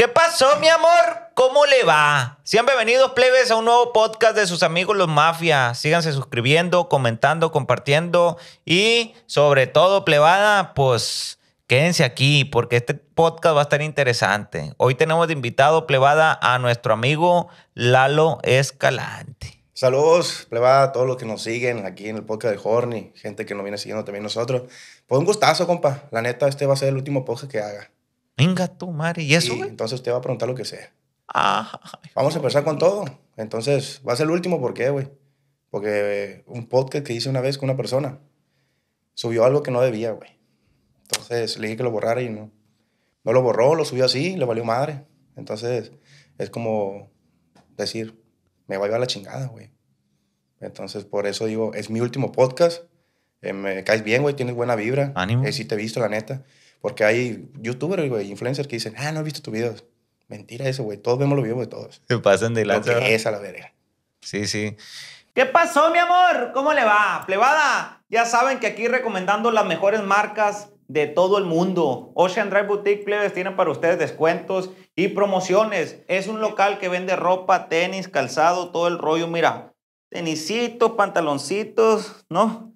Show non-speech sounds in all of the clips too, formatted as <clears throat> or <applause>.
¿Qué pasó, mi amor? ¿Cómo le va? Sean bienvenidos, plebes, a un nuevo podcast de sus amigos los mafias. Síganse suscribiendo, comentando, compartiendo y, sobre todo, plebada, pues quédense aquí porque este podcast va a estar interesante. Hoy tenemos de invitado, plebada, a nuestro amigo Lalo Escalante. Saludos, plebada, a todos los que nos siguen aquí en el podcast de Horny, gente que nos viene siguiendo también nosotros. Pues un gustazo, compa. La neta, este va a ser el último podcast que haga. Venga tu madre, ¿y eso? entonces usted va a preguntar lo que sea. Vamos a empezar con todo. Entonces, va a ser el último, ¿por qué, güey? Porque eh, un podcast que hice una vez con una persona subió algo que no debía, güey. Entonces le dije que lo borrara y no. No lo borró, lo subió así, le valió madre. Entonces, es como decir, me va a llevar la chingada, güey. Entonces, por eso digo, es mi último podcast. Eh, me caes bien, güey, tienes buena vibra. Ánimo. Eh, sí te he visto, la neta. Porque hay youtubers, güey, influencers que dicen, ah, no he visto tu videos. Mentira eso, güey. Todos vemos los videos de todos. Se pasan de lanza. es la verga. Sí, sí. ¿Qué pasó, mi amor? ¿Cómo le va? plevada? ya saben que aquí recomendando las mejores marcas de todo el mundo. Ocean Drive Boutique Plebes tiene para ustedes descuentos y promociones. Es un local que vende ropa, tenis, calzado, todo el rollo. Mira, tenisitos, pantaloncitos, ¿no?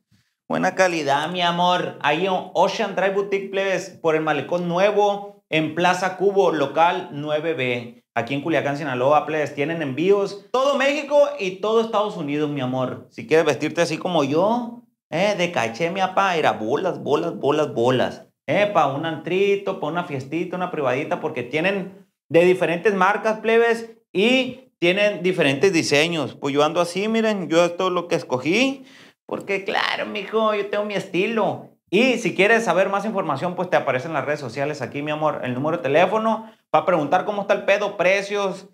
Buena calidad, mi amor. Ahí en Ocean Drive Boutique Plebes, por el Malecón Nuevo, en Plaza Cubo, local 9B. Aquí en Culiacán, Sinaloa, Plebes, tienen envíos. Todo México y todo Estados Unidos, mi amor. Si quieres vestirte así como yo, eh, de caché, mi papá era bolas, bolas, bolas, bolas. Eh, para un antrito, para una fiestita, una privadita, porque tienen de diferentes marcas, plebes, y tienen diferentes diseños. Pues yo ando así, miren, yo esto es lo que escogí. Porque claro, mijo, yo tengo mi estilo. Y si quieres saber más información, pues te aparecen las redes sociales aquí, mi amor, el número de teléfono, para preguntar cómo está el pedo, precios,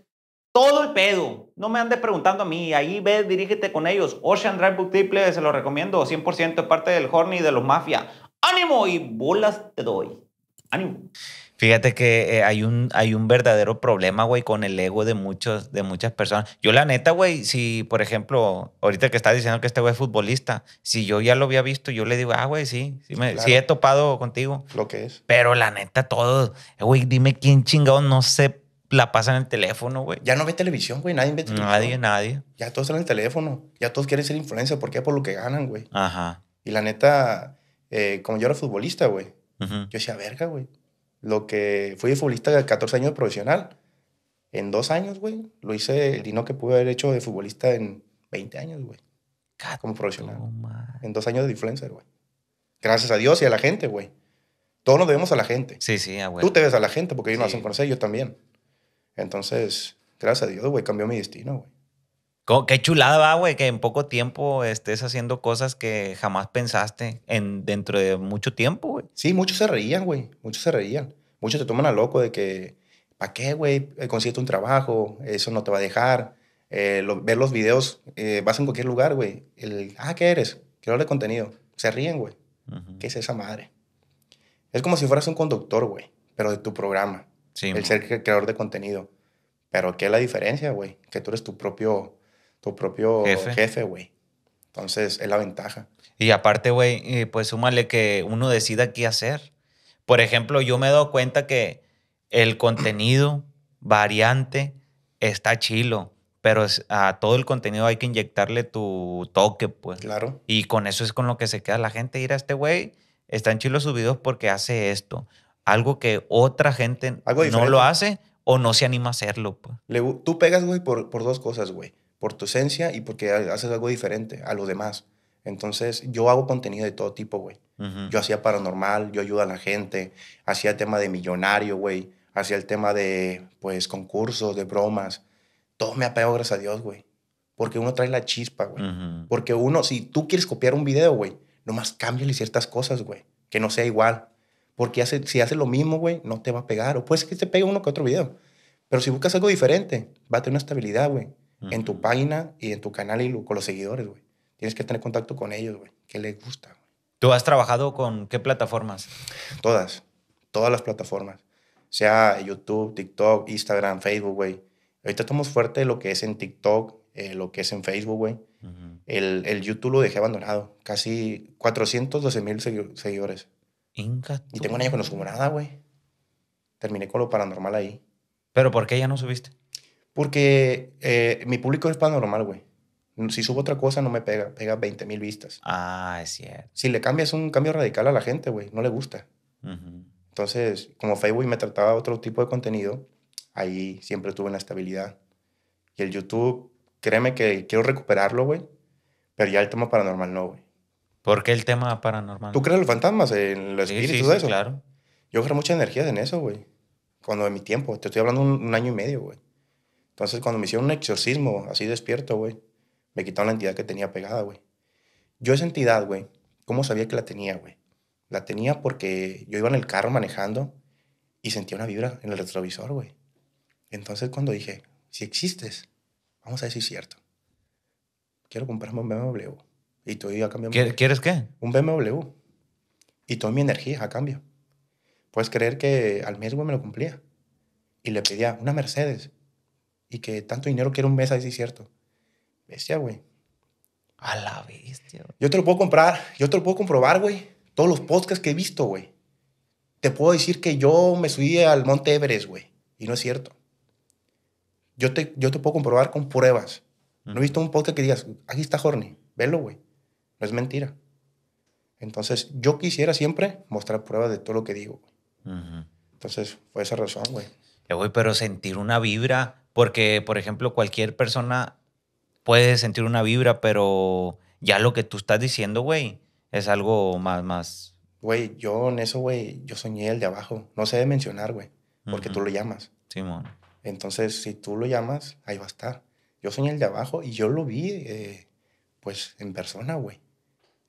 todo el pedo. No me andes preguntando a mí. Ahí ve, dirígete con ellos. Ocean Drive Book Triple, se lo recomiendo 100% parte del Horny de los Mafia. ¡Ánimo! Y bolas te doy. ¡Ánimo! Fíjate que eh, hay, un, hay un verdadero problema, güey, con el ego de, muchos, de muchas personas. Yo la neta, güey, si, por ejemplo, ahorita que estás diciendo que este güey es futbolista, si yo ya lo había visto, yo le digo, ah, güey, sí, sí, he topado contigo. Lo que es. Pero la neta, todo, eh, güey, dime quién chingado no se la pasa en el teléfono, güey. Ya no ve televisión, güey, nadie ve televisión. Nadie, nadie. Ya todos están en el teléfono, ya todos quieren ser influencia, ¿por qué? Por lo que ganan, güey. Ajá. Y la neta, eh, como yo era futbolista, güey, yo decía, verga, güey lo que fui futbolista de 14 años profesional. En dos años, güey. Lo hice el dinero que pude haber hecho de futbolista en 20 años, güey. Como profesional. En dos años de influencer, güey. Gracias a Dios y a la gente, güey. Todos nos debemos a la gente. Sí, sí, ah, güey. Tú te ves a la gente porque ellos nos hacen conocer, yo también. Entonces, gracias a Dios, güey, cambió mi destino, güey. Qué chulada va, güey, que en poco tiempo estés haciendo cosas que jamás pensaste en, dentro de mucho tiempo, güey. Sí, muchos se reían, güey. Muchos se reían. Muchos te toman a loco de que, ¿para qué, güey? Eh, consigues un trabajo, eso no te va a dejar. Eh, ver los videos, eh, vas en cualquier lugar, güey. ah, ¿qué eres? Creador de contenido. Se ríen, güey. ¿Qué es esa madre? Es como si fueras un conductor, güey, pero de tu programa. Sí, el ser creador de contenido. Pero ¿qué es la diferencia, güey? Que tú eres tu propio tu propio jefe, güey. Entonces, es la ventaja. Y aparte, güey, eh, pues súmale que uno decida qué hacer. Por ejemplo, yo me he dado cuenta que el contenido variante está chilo, pero a todo el contenido hay que inyectarle tu toque, pues. Claro. Y con eso es con lo que se queda la gente. Ir a este güey, están chilos subidos porque hace esto. Algo que otra gente no lo hace o no se anima a hacerlo, pues. tú pegas, güey, por, por dos cosas, güey por tu esencia y porque haces algo diferente a los demás. Entonces, yo hago contenido de todo tipo, güey. Yo hacía paranormal, yo ayudo a la gente, hacía el tema de millonario, güey, hacía el tema de, pues, concursos, de bromas. Todo me ha pegado, gracias a Dios, güey. Porque uno trae la chispa, güey. Porque uno, si tú quieres copiar un video, güey, nomás cámbiale ciertas cosas, güey, que no sea igual. Porque hace, si hace lo mismo, güey, no te va a pegar. O puede que te pegue uno que otro video. Pero si buscas algo diferente, va a tener una estabilidad, güey en tu página y en tu canal y con los seguidores, güey. Tienes que tener contacto con ellos, güey. ¿Qué les gusta? ¿Tú has trabajado con qué plataformas? Todas. Todas las plataformas. Sea YouTube, TikTok, Instagram, Facebook, güey. Ahorita estamos fuerte lo que es en TikTok, eh, lo que es en Facebook, güey. el, YouTube lo dejé abandonado. Casi 412 mil seguidores. y tengo un año que no subo nada, güey. Terminé con lo paranormal ahí. ¿Pero por qué ya no subiste? Porque eh, mi público es paranormal, güey. Si subo otra cosa, no me pega. Pega 20.000 mil vistas. Ah, es cierto. Si le cambias un cambio radical a la gente, güey, no le gusta. Entonces, como Facebook me trataba otro tipo de contenido, ahí siempre tuve la estabilidad. Y el YouTube, créeme que quiero recuperarlo, güey. Pero ya el tema paranormal no, güey. ¿Por qué el tema paranormal? ¿Tú crees en los fantasmas, en los espíritus, sí, claro. Yo creo mucha energía en eso, güey. Cuando de mi tiempo. Te estoy hablando un año y medio, güey. Entonces, cuando me hicieron un exorcismo, así despierto, güey, me quitaron la entidad que tenía pegada, güey. Yo esa entidad, güey, ¿cómo sabía que la tenía, güey? La tenía porque yo iba en el carro manejando y sentía una vibra en el retrovisor, güey. Entonces, cuando dije, si existes, vamos a decir cierto. Quiero comprarme un BMW. Y tú a cambio. ¿Quieres qué? Un BMW. Y toda mi energía a cambio. Puedes creer que al mes, güey, me lo cumplía. Y le pedía una Mercedes. Y que tanto dinero quiere un mes, ahí es cierto. Bestia, güey. A la bestia, Yo te lo puedo comprar, yo te lo puedo comprobar, güey. Todos los podcasts que he visto, güey. Te puedo decir que yo me subí al Monte Everest, güey. Y no es cierto. Yo te, yo te puedo comprobar con pruebas. No he visto un podcast que digas, aquí está Horny, velo, güey. No es mentira. Entonces, yo quisiera siempre mostrar pruebas de todo lo que digo. Entonces, fue esa razón, güey. Eh, güey, pero sentir una vibra porque, por ejemplo, cualquier persona puede sentir una vibra, pero ya lo que tú estás diciendo, güey, es algo más, más. Güey, yo en eso, güey, yo soñé el de abajo. No sé de mencionar, güey, porque tú lo llamas. Simón. Entonces, si tú lo llamas, ahí va a estar. Yo soñé el de abajo y yo lo vi, eh, pues, en persona, güey.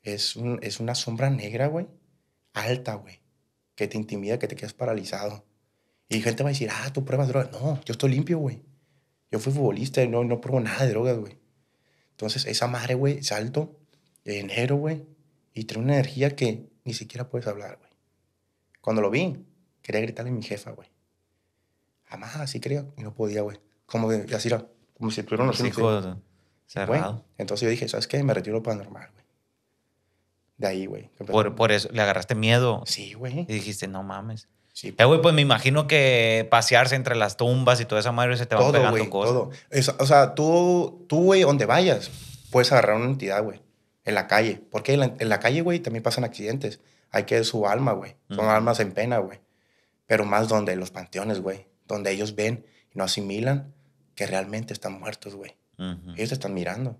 Es, un, es una sombra negra, güey, alta, güey, que te intimida, que te quedas paralizado. Y gente va a decir, ah, tú pruebas droga. No, yo estoy limpio, güey. Yo fui futbolista y no, no nada de drogas, güey. Entonces, esa madre, güey, salto enero, güey, y trae una energía que ni siquiera puedes hablar, güey. Cuando lo vi, quería gritarle a mi jefa, güey. Jamás, así creo, y no podía, güey. Como que, así como si tuvieran los hijos. Cerrado. Entonces yo dije, ¿sabes qué? Me retiro para normal, güey. De ahí, güey. Por, por, eso, ¿le agarraste miedo? Sí, güey. Y dijiste, no mames. Sí. güey, pues me imagino que pasearse entre las tumbas y toda esa madre se te van pegando cosas. Todo. todo. o sea, tú, tú, güey, donde vayas, puedes agarrar una entidad, güey. En la calle. Porque en la, calle, güey, también pasan accidentes. Hay que su alma, güey. Son almas en pena, güey. Pero más donde los panteones, güey. Donde ellos ven y no asimilan que realmente están muertos, güey. Ellos te están mirando.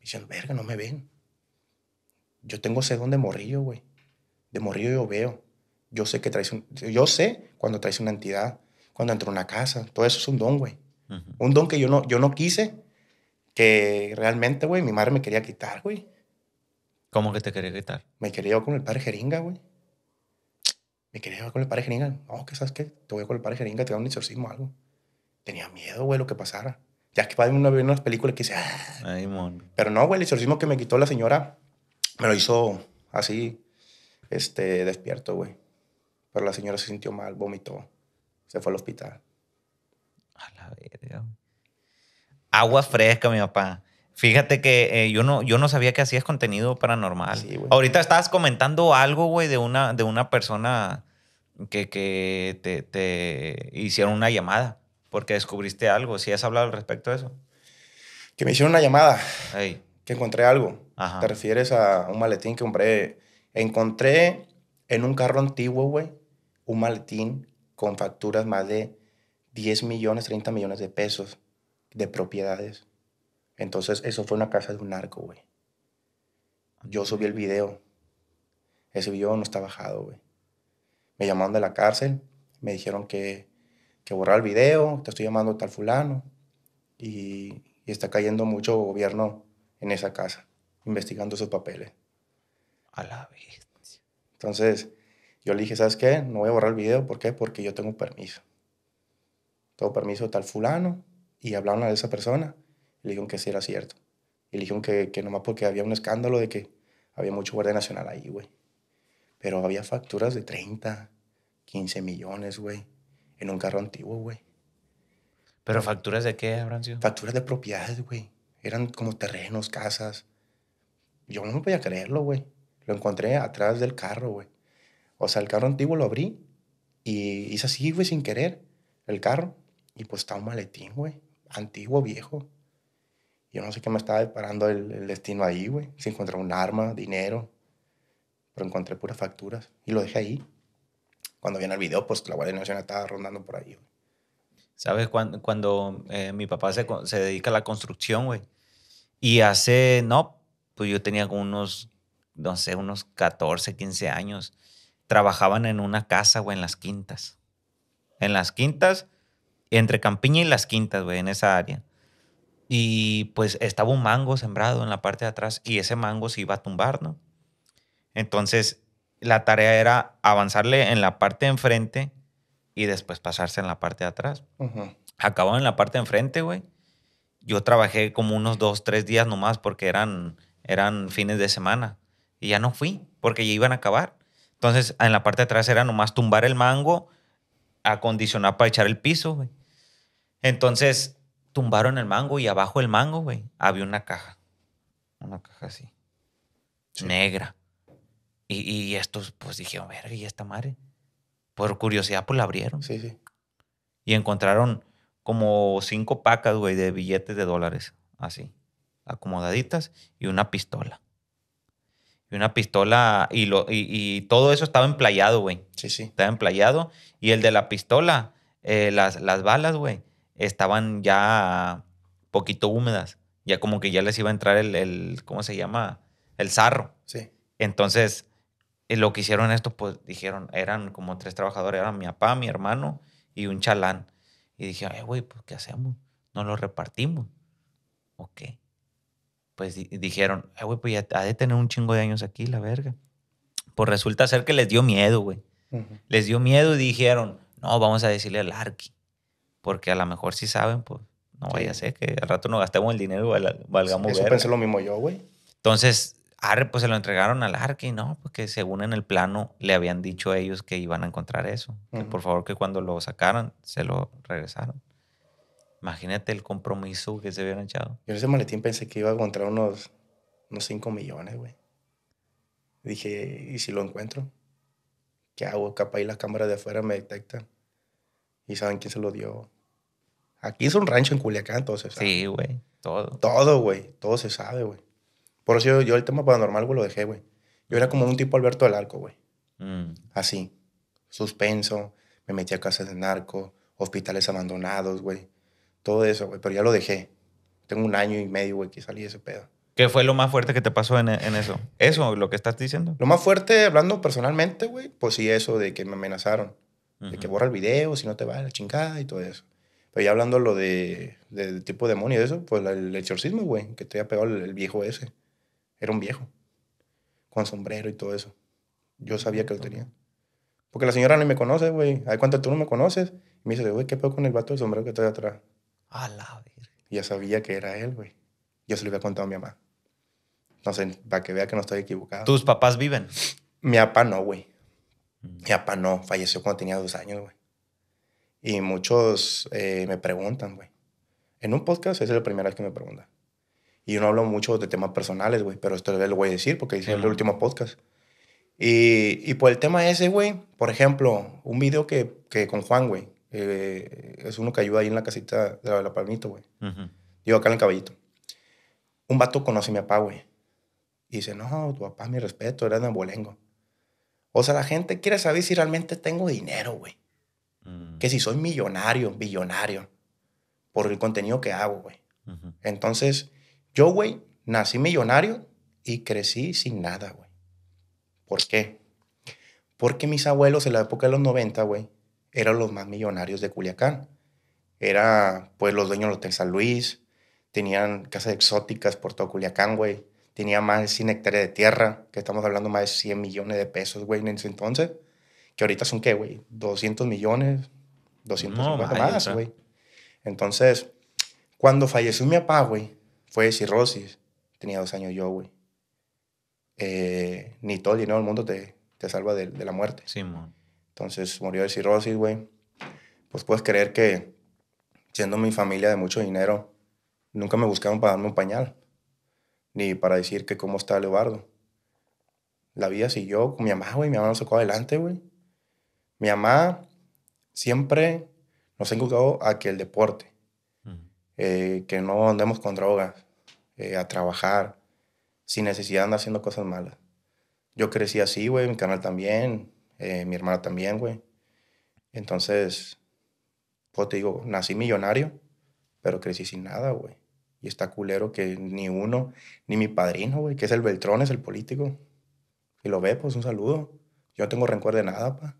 Dicen, verga, no me ven. Yo tengo sedón de morrillo, güey. De morrillo yo veo. Yo sé que traes yo sé cuando traes una entidad, cuando entro a una casa, todo eso es un don, güey. Un don que yo no, yo no quise, que realmente, güey, mi madre me quería quitar, güey. ¿Cómo que te quería quitar? Me quería llevar con el padre jeringa, güey. Me quería llevar con el padre jeringa. No, que sabes qué, te voy con el padre jeringa, te voy dar un exorcismo o algo. Tenía miedo, güey, lo que pasara. Ya que padre uno ve unas películas que dice, ah. Ay, Pero no, güey, el exorcismo que me quitó la señora me lo hizo así, este, despierto, güey. Pero la señora se sintió mal, vomitó, se fue al hospital. A la verga. Agua fresca, mi papá. Fíjate que eh, yo, no, yo no sabía que hacías contenido paranormal. Ahorita estabas comentando algo, güey, de una, de una persona que, te, hicieron una llamada porque descubriste algo. ¿Si has hablado al respecto de eso? Que me hicieron una llamada. Que encontré algo. ¿Te refieres a un maletín que hombre, Encontré en un carro antiguo, güey, un maletín con facturas más de 10 millones, 30 millones de pesos de propiedades. Entonces, eso fue una casa de un narco, güey. Yo subí el video. Ese video no está bajado, güey. Me llamaron de la cárcel, me dijeron que, que borrar el video, te estoy llamando tal fulano. Y, y está cayendo mucho gobierno en esa casa, investigando esos papeles. A la vez. Entonces, yo le dije, ¿sabes qué? No voy a borrar el video. ¿Por qué? Porque yo tengo permiso. Todo permiso tal fulano. Y hablaron a esa persona. le dijeron que sí era cierto. Y le dijeron que, que nomás porque había un escándalo de que había mucho guardia nacional ahí, güey. Pero había facturas de 30, 15 millones, güey. En un carro antiguo, güey. ¿Pero facturas de qué habrán Facturas de propiedades, güey. Eran como terrenos, casas. Yo no me podía creerlo, güey. Lo encontré atrás del carro, güey. O sea, el carro antiguo lo abrí y hice así, güey, sin querer, el carro. Y pues está un maletín, güey, antiguo, viejo. Yo no sé qué me estaba deparando el, destino ahí, güey. Si encontré un arma, dinero. Pero encontré puras facturas y lo dejé ahí. Cuando viene el video, pues la Guardia Nacional estaba rondando por ahí, güey. ¿Sabes? Cuando, cuando eh, mi papá se, se dedica a la construcción, güey. Y hace, no, pues yo tenía unos, no sé, unos 14, 15 años trabajaban en una casa, güey, en las quintas. En las quintas, entre Campiña y las quintas, güey, en esa área. Y pues estaba un mango sembrado en la parte de atrás y ese mango se iba a tumbar, ¿no? Entonces, la tarea era avanzarle en la parte de enfrente y después pasarse en la parte de atrás. Acabó en la parte de enfrente, güey. Yo trabajé como unos dos, tres días nomás porque eran, eran fines de semana. Y ya no fui porque ya iban a acabar. Entonces, en la parte de atrás era nomás tumbar el mango, acondicionar para echar el piso, güey. Entonces, tumbaron el mango y abajo el mango, güey, había una caja. Una caja así. Negra. Y, estos, pues dijeron, a verga, ¿y esta madre? Por curiosidad, pues la abrieron. Sí, sí. Y encontraron como cinco pacas, güey, de billetes de dólares, así, acomodaditas, y una pistola y una pistola y, lo, y, todo eso estaba emplayado, güey. Sí, sí. Estaba emplayado. Y el de la pistola, eh, las, las balas, güey, estaban ya poquito húmedas. Ya como que ya les iba a entrar el, ¿cómo se llama? El zarro. Sí. Entonces, eh, lo que hicieron esto, pues dijeron, eran como tres trabajadores, eran mi papá, mi hermano y un chalán. Y dijeron, ay, eh, güey, pues ¿qué hacemos? ¿No lo repartimos. Ok pues dijeron, güey, pues ya ha de tener un chingo de años aquí, la verga. Pues resulta ser que les dio miedo, güey. Les dio miedo y dijeron, no, vamos a decirle al Arqui, porque a lo mejor si saben, pues no vaya a ser que al rato no gastemos el dinero y valgamos Eso pensé lo mismo yo, güey. Entonces, pues se lo entregaron al Arqui, ¿no? Porque según en el plano le habían dicho a ellos que iban a encontrar eso. Que por favor que cuando lo sacaran, se lo regresaron. Imagínate el compromiso que se habían echado. Yo en ese maletín pensé que iba a encontrar unos, unos 5 millones, güey. Dije, ¿y si lo encuentro? ¿Qué hago? Capaz ahí las cámaras de afuera me detectan. ¿Y saben quién se lo dio? Aquí es un rancho en Culiacán, todo entonces. Sí, güey. Todo. Todo, güey. Todo se sabe, güey. Por eso yo, el tema paranormal, güey, lo dejé, güey. Yo era como un tipo Alberto del Arco, güey. Mm. Así. Suspenso. Me metí a casas de narco, hospitales abandonados, güey todo eso, güey. Pero ya lo dejé. Tengo un año y medio, güey, que salí de ese pedo. ¿Qué fue lo más fuerte que te pasó en, en eso? ¿Eso, lo que estás diciendo? Lo más fuerte, hablando personalmente, güey, pues sí, eso de que me amenazaron. De que borra el video, si no te va la chingada y todo eso. Pero ya hablando lo de, del tipo demonio de eso, pues el exorcismo, güey, que te había pegado el, viejo ese. Era un viejo. Con sombrero y todo eso. Yo sabía que lo tenía. Porque la señora no me conoce, güey. Hay cuánto tú no me conoces. Y me dice, güey, ¿qué pedo con el vato del sombrero que está atrás? A Yo sabía que era él, güey. Yo se lo había contado a mi mamá. No sé, para que vea que no estoy equivocado. ¿Tus papás viven? Mi papá no, güey. Mm. Mi papá no. Falleció cuando tenía dos años, güey. Y muchos eh, me preguntan, güey. En un podcast es la primera vez que me preguntan. Y yo no hablo mucho de temas personales, güey, pero esto lo voy a decir porque es el último podcast. Y, y por el tema ese, güey, por ejemplo, un video que, que con Juan, güey, eh, es uno que ayuda ahí en la casita de la, Palmito, güey. Digo, acá en el caballito. Un vato conoce a mi papá, güey. Y dice, no, tu papá, mi respeto, eres de Bolengo. O sea, la gente quiere saber si realmente tengo dinero, güey. Mm. Que si soy millonario, billonario, por el contenido que hago, güey. Entonces, yo, güey, nací millonario y crecí sin nada, güey. ¿Por qué? Porque mis abuelos en la época de los 90, güey, eran los más millonarios de Culiacán. Era, pues, los dueños del Hotel San Luis, tenían casas exóticas por todo Culiacán, güey. Tenía más de 100 hectáreas de tierra, que estamos hablando más de 100 millones de pesos, güey, en ese entonces. Que ahorita son, ¿qué, güey? 200 millones, 200 más, güey. Entonces, cuando falleció mi papá, güey, fue cirrosis. Tenía dos años yo, güey. Eh, ni todo el dinero del mundo te, salva de, la muerte. Sí, man. Entonces murió de cirrosis, güey. Pues puedes creer que siendo mi familia de mucho dinero, nunca me buscaban para darme un pañal, ni para decir que cómo está Leobardo. La vida siguió con mi mamá, güey. Mi mamá nos sacó adelante, güey. Mi mamá siempre nos ha inculcado a que el deporte, eh, que no andemos con drogas, eh, a trabajar, sin necesidad de andar haciendo cosas malas. Yo crecí así, güey, mi canal también. Eh, mi hermana también, güey. Entonces, pues te digo, nací millonario, pero crecí sin nada, güey. Y está culero que ni uno, ni mi padrino, güey, que es el Beltrón, es el político. Y lo ve, pues un saludo. Yo no tengo rencor de nada, pa.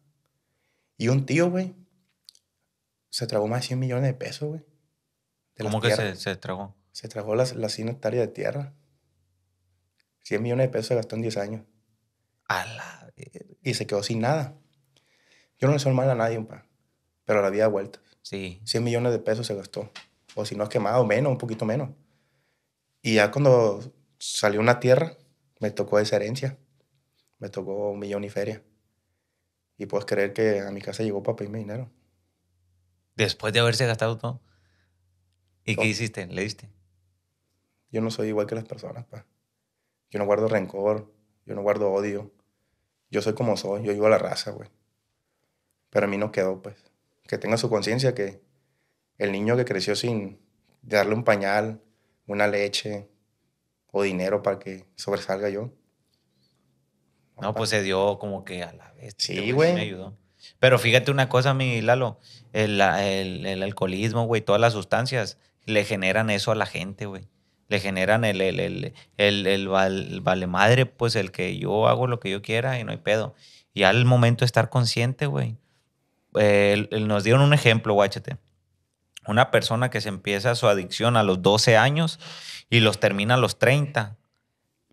Y un tío, güey, se tragó más de 100 millones de pesos, güey. ¿Cómo que se, se, tragó? Se tragó la la 100 hectáreas de tierra. 100 millones de pesos se gastó en 10 años. ¡Ala! y se quedó sin nada. Yo no le soy mal a nadie, pa, pero la vida ha vuelto. Sí. 100 millones de pesos se gastó. O si no es quemado, menos, un poquito menos. Y ya cuando salió una tierra, me tocó esa herencia. Me tocó un millón y feria. Y puedes creer que a mi casa llegó y pedirme dinero. Después de haberse gastado todo. ¿Y qué hiciste? ¿Le diste? Yo no soy igual que las personas, pa. Yo no guardo rencor, yo no guardo odio yo soy como soy, yo vivo a la raza, güey. Pero a mí no quedó, pues. Que tenga su conciencia que el niño que creció sin darle un pañal, una leche o dinero para que sobresalga yo. No, pues se dio como que a la vez. Sí, güey. Me Pero fíjate una cosa, mi Lalo, el, el, el alcoholismo, güey, todas las sustancias le generan eso a la gente, güey le generan el, el, el, vale madre, pues el que yo hago lo que yo quiera y no hay pedo. Y al momento de estar consciente, güey. Eh, nos dieron un ejemplo, guáchate. Una persona que se empieza su adicción a los 12 años y los termina a los 30.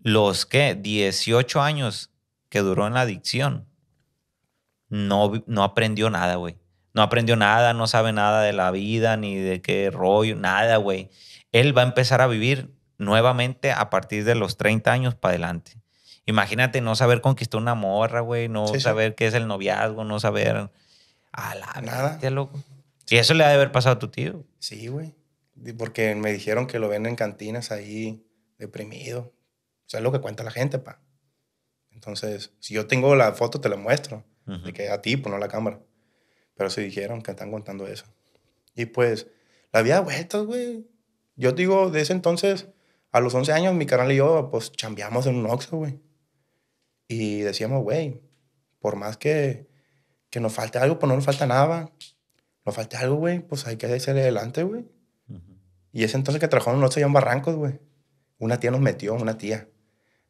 Los que 18 años que duró en la adicción, no, no aprendió nada, güey. No aprendió nada, no sabe nada de la vida, ni de qué rollo, nada, güey él va a empezar a vivir nuevamente a partir de los 30 años para adelante. Imagínate no saber conquistar una morra, güey, no saber qué es el noviazgo, no saber... A la Nada. Qué loco. Y eso le ha de haber pasado a tu tío. Sí, güey. Porque me dijeron que lo ven en cantinas ahí deprimido. O sea, es lo que cuenta la gente, pa. Entonces, si yo tengo la foto, te la muestro. Y De que a ti, pues no a la cámara. Pero se dijeron que están contando eso. Y pues, la vida güey, güey. Yo digo, de ese entonces, a los 11 años, mi canal y yo, pues, chambeamos en un Oxxo, güey. Y decíamos, güey, por más que, que nos falte algo, pues no nos falta nada, Nos falte algo, güey, pues hay que hacer adelante, güey. Y ese entonces que trabajamos en un Oxxo allá en Barrancos, güey. Una tía nos metió, una tía.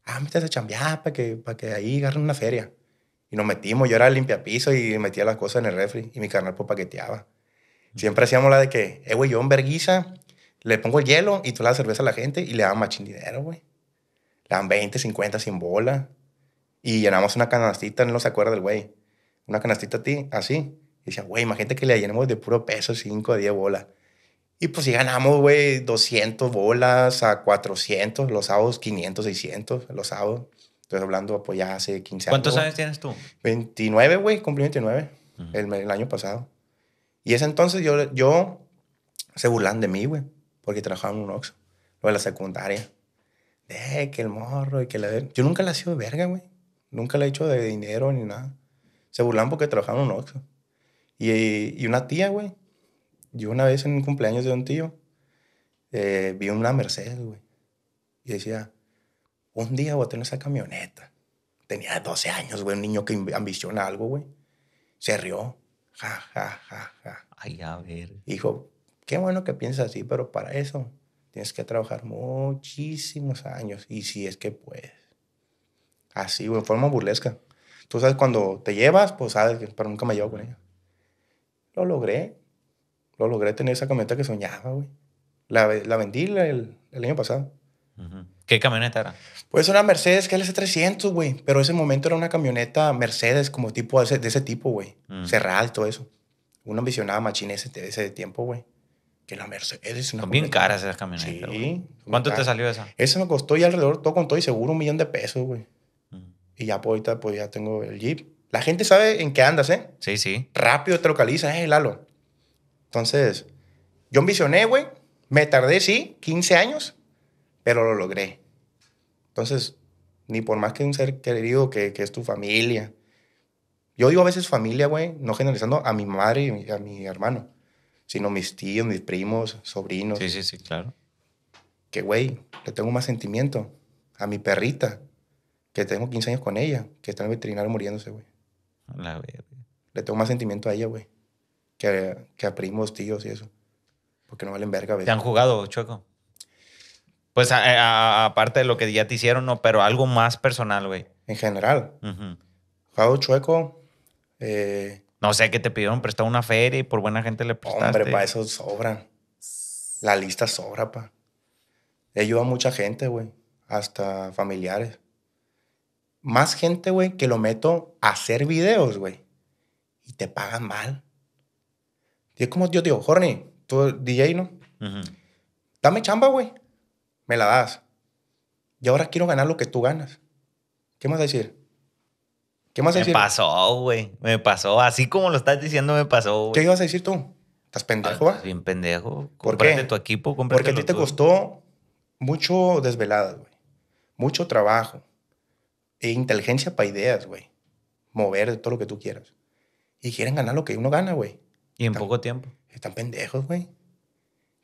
Ah, métete a chambear para que, para que ahí agarren una feria. Y nos metimos, yo era el limpiapiso y metía las cosas en el refri. Y mi canal pues paqueteaba. Siempre hacíamos la de que, eh, güey, yo en Berguisa le pongo el hielo y tú la cerveza a la gente y le dan machín dinero, güey. Le dan 20, 50, 100 bolas. Y llenamos una canastita, no se acuerda del güey. Una canastita a ti, así. Y decían, güey, imagínate que le llenemos de puro peso 5 a 10 bolas. Y pues si ganamos, güey, 200 bolas a 400, los sábados 500, 600, los sábados. Estoy hablando, pues ya hace 15 años. ¿Cuántos años tienes tú? 29, güey, cumplí 29 el, año pasado. Y ese entonces yo, yo se burlan de mí, güey porque trabajaba en un Oxxo. Lo de la secundaria. De que el morro y que la... Yo nunca la he sido de verga, güey. Nunca la he hecho de dinero ni nada. Se burlan porque trabajaba en un Oxxo. Y, y una tía, güey. Yo una vez en un cumpleaños de un tío, eh, vi una Mercedes, güey. Y decía, un día voy a tener esa camioneta. Tenía 12 años, güey, un niño que ambiciona algo, güey. Se rió. Ja, ja, ja, ja. Ay, a ver. Hijo, qué bueno que piensas así, pero para eso tienes que trabajar muchísimos años y si es que puedes. Así, güey, forma burlesca. Tú sabes, cuando te llevas, pues sabes, pero nunca me llevo con ella. Lo logré. Lo logré tener esa camioneta que soñaba, güey. La, la vendí el, año pasado. ¿Qué camioneta era? Pues una Mercedes que s 300, güey. Pero ese momento era una camioneta Mercedes, como tipo de ese, tipo, güey. Mm. y todo eso. Una ambicionada machín de ese tiempo, güey que la Mercedes es una. Son bien caras esas camionetas. Sí. ¿Cuánto te salió esa? Esa me costó y alrededor, todo con todo y seguro, un millón de pesos, güey. Y ya pues, ahorita pues, ya tengo el Jeep. La gente sabe en qué andas, ¿eh? Sí, sí. Rápido te localiza, eh, Lalo. Entonces, yo ambicioné, güey. Me tardé, sí, 15 años, pero lo logré. Entonces, ni por más que un ser querido que, que es tu familia. Yo digo a veces familia, güey, no generalizando a mi madre y a mi hermano sino mis tíos, mis primos, sobrinos. Sí, sí, sí, claro. Que, güey, le tengo más sentimiento a mi perrita, que tengo 15 años con ella, que está en el veterinario muriéndose, güey. La Le tengo más sentimiento a ella, güey, que, a, que a primos, tíos y eso. Porque no valen verga, güey. ¿Te han jugado, Chueco? Pues aparte de lo que ya te hicieron, no, pero algo más personal, güey. En general. Jugado chueco, eh, no sé, qué te pidieron prestar una feria y por buena gente le prestaste. Hombre, para eso sobra. La lista sobra, pa. Ayuda a mucha gente, güey. Hasta familiares. Más gente, güey, que lo meto a hacer videos, güey. Y te pagan mal. Y es como yo digo, Jorni, tú DJ, ¿no? Dame chamba, güey. Me la das. Y ahora quiero ganar lo que tú ganas. ¿Qué más decir? ¿Qué más a decir? Me pasó, güey. Me pasó. Así como lo estás diciendo, me pasó, güey. ¿Qué ibas a decir tú? ¿Estás pendejo, ah, Bien pendejo. ¿Por tu equipo, Porque a ti te costó mucho desveladas, güey. Mucho trabajo. E inteligencia para ideas, güey. Mover todo lo que tú quieras. Y quieren ganar lo que uno gana, güey. Y en poco tiempo. Están pendejos, güey.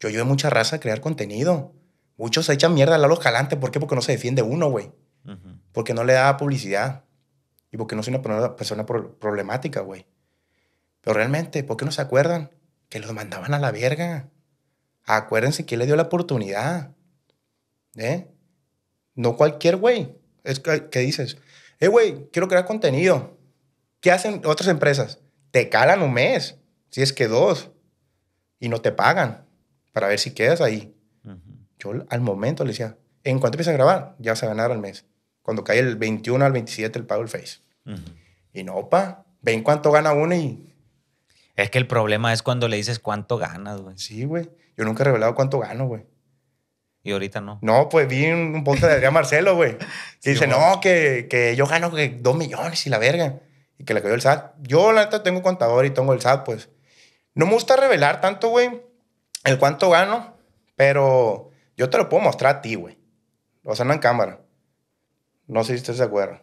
Yo llevo mucha raza a crear contenido. Muchos se echan mierda a Lalo Calante. ¿Por qué? Porque no se defiende uno, güey. Porque no le da publicidad porque no soy una persona problemática, güey. Pero realmente, ¿por qué no se acuerdan? Que los mandaban a la verga. Acuérdense que le dio la oportunidad. ¿Eh? No cualquier güey. Es que, dices, eh, güey, quiero crear contenido. ¿Qué hacen otras empresas? Te calan un mes, si es que dos, y no te pagan para ver si quedas ahí. Yo al momento le decía, en cuanto empiezas a grabar, ya vas a ganar al mes. Cuando cae el 21 al 27 el pago del Face. Y no, pa, ven cuánto gana uno y... Es que el problema es cuando le dices cuánto ganas, güey. Sí, güey. Yo nunca he revelado cuánto gano, güey. Y ahorita no. No, pues vi un, un de a Marcelo, güey. <laughs> dice, no, que, yo gano que dos millones y la verga. Y que le cayó el SAT. Yo, la neta, tengo contador y tengo el SAT, pues. No me gusta revelar tanto, güey, el cuánto gano, pero yo te lo puedo mostrar a ti, güey. O sea, no en cámara. No sé si estás de acuerdo.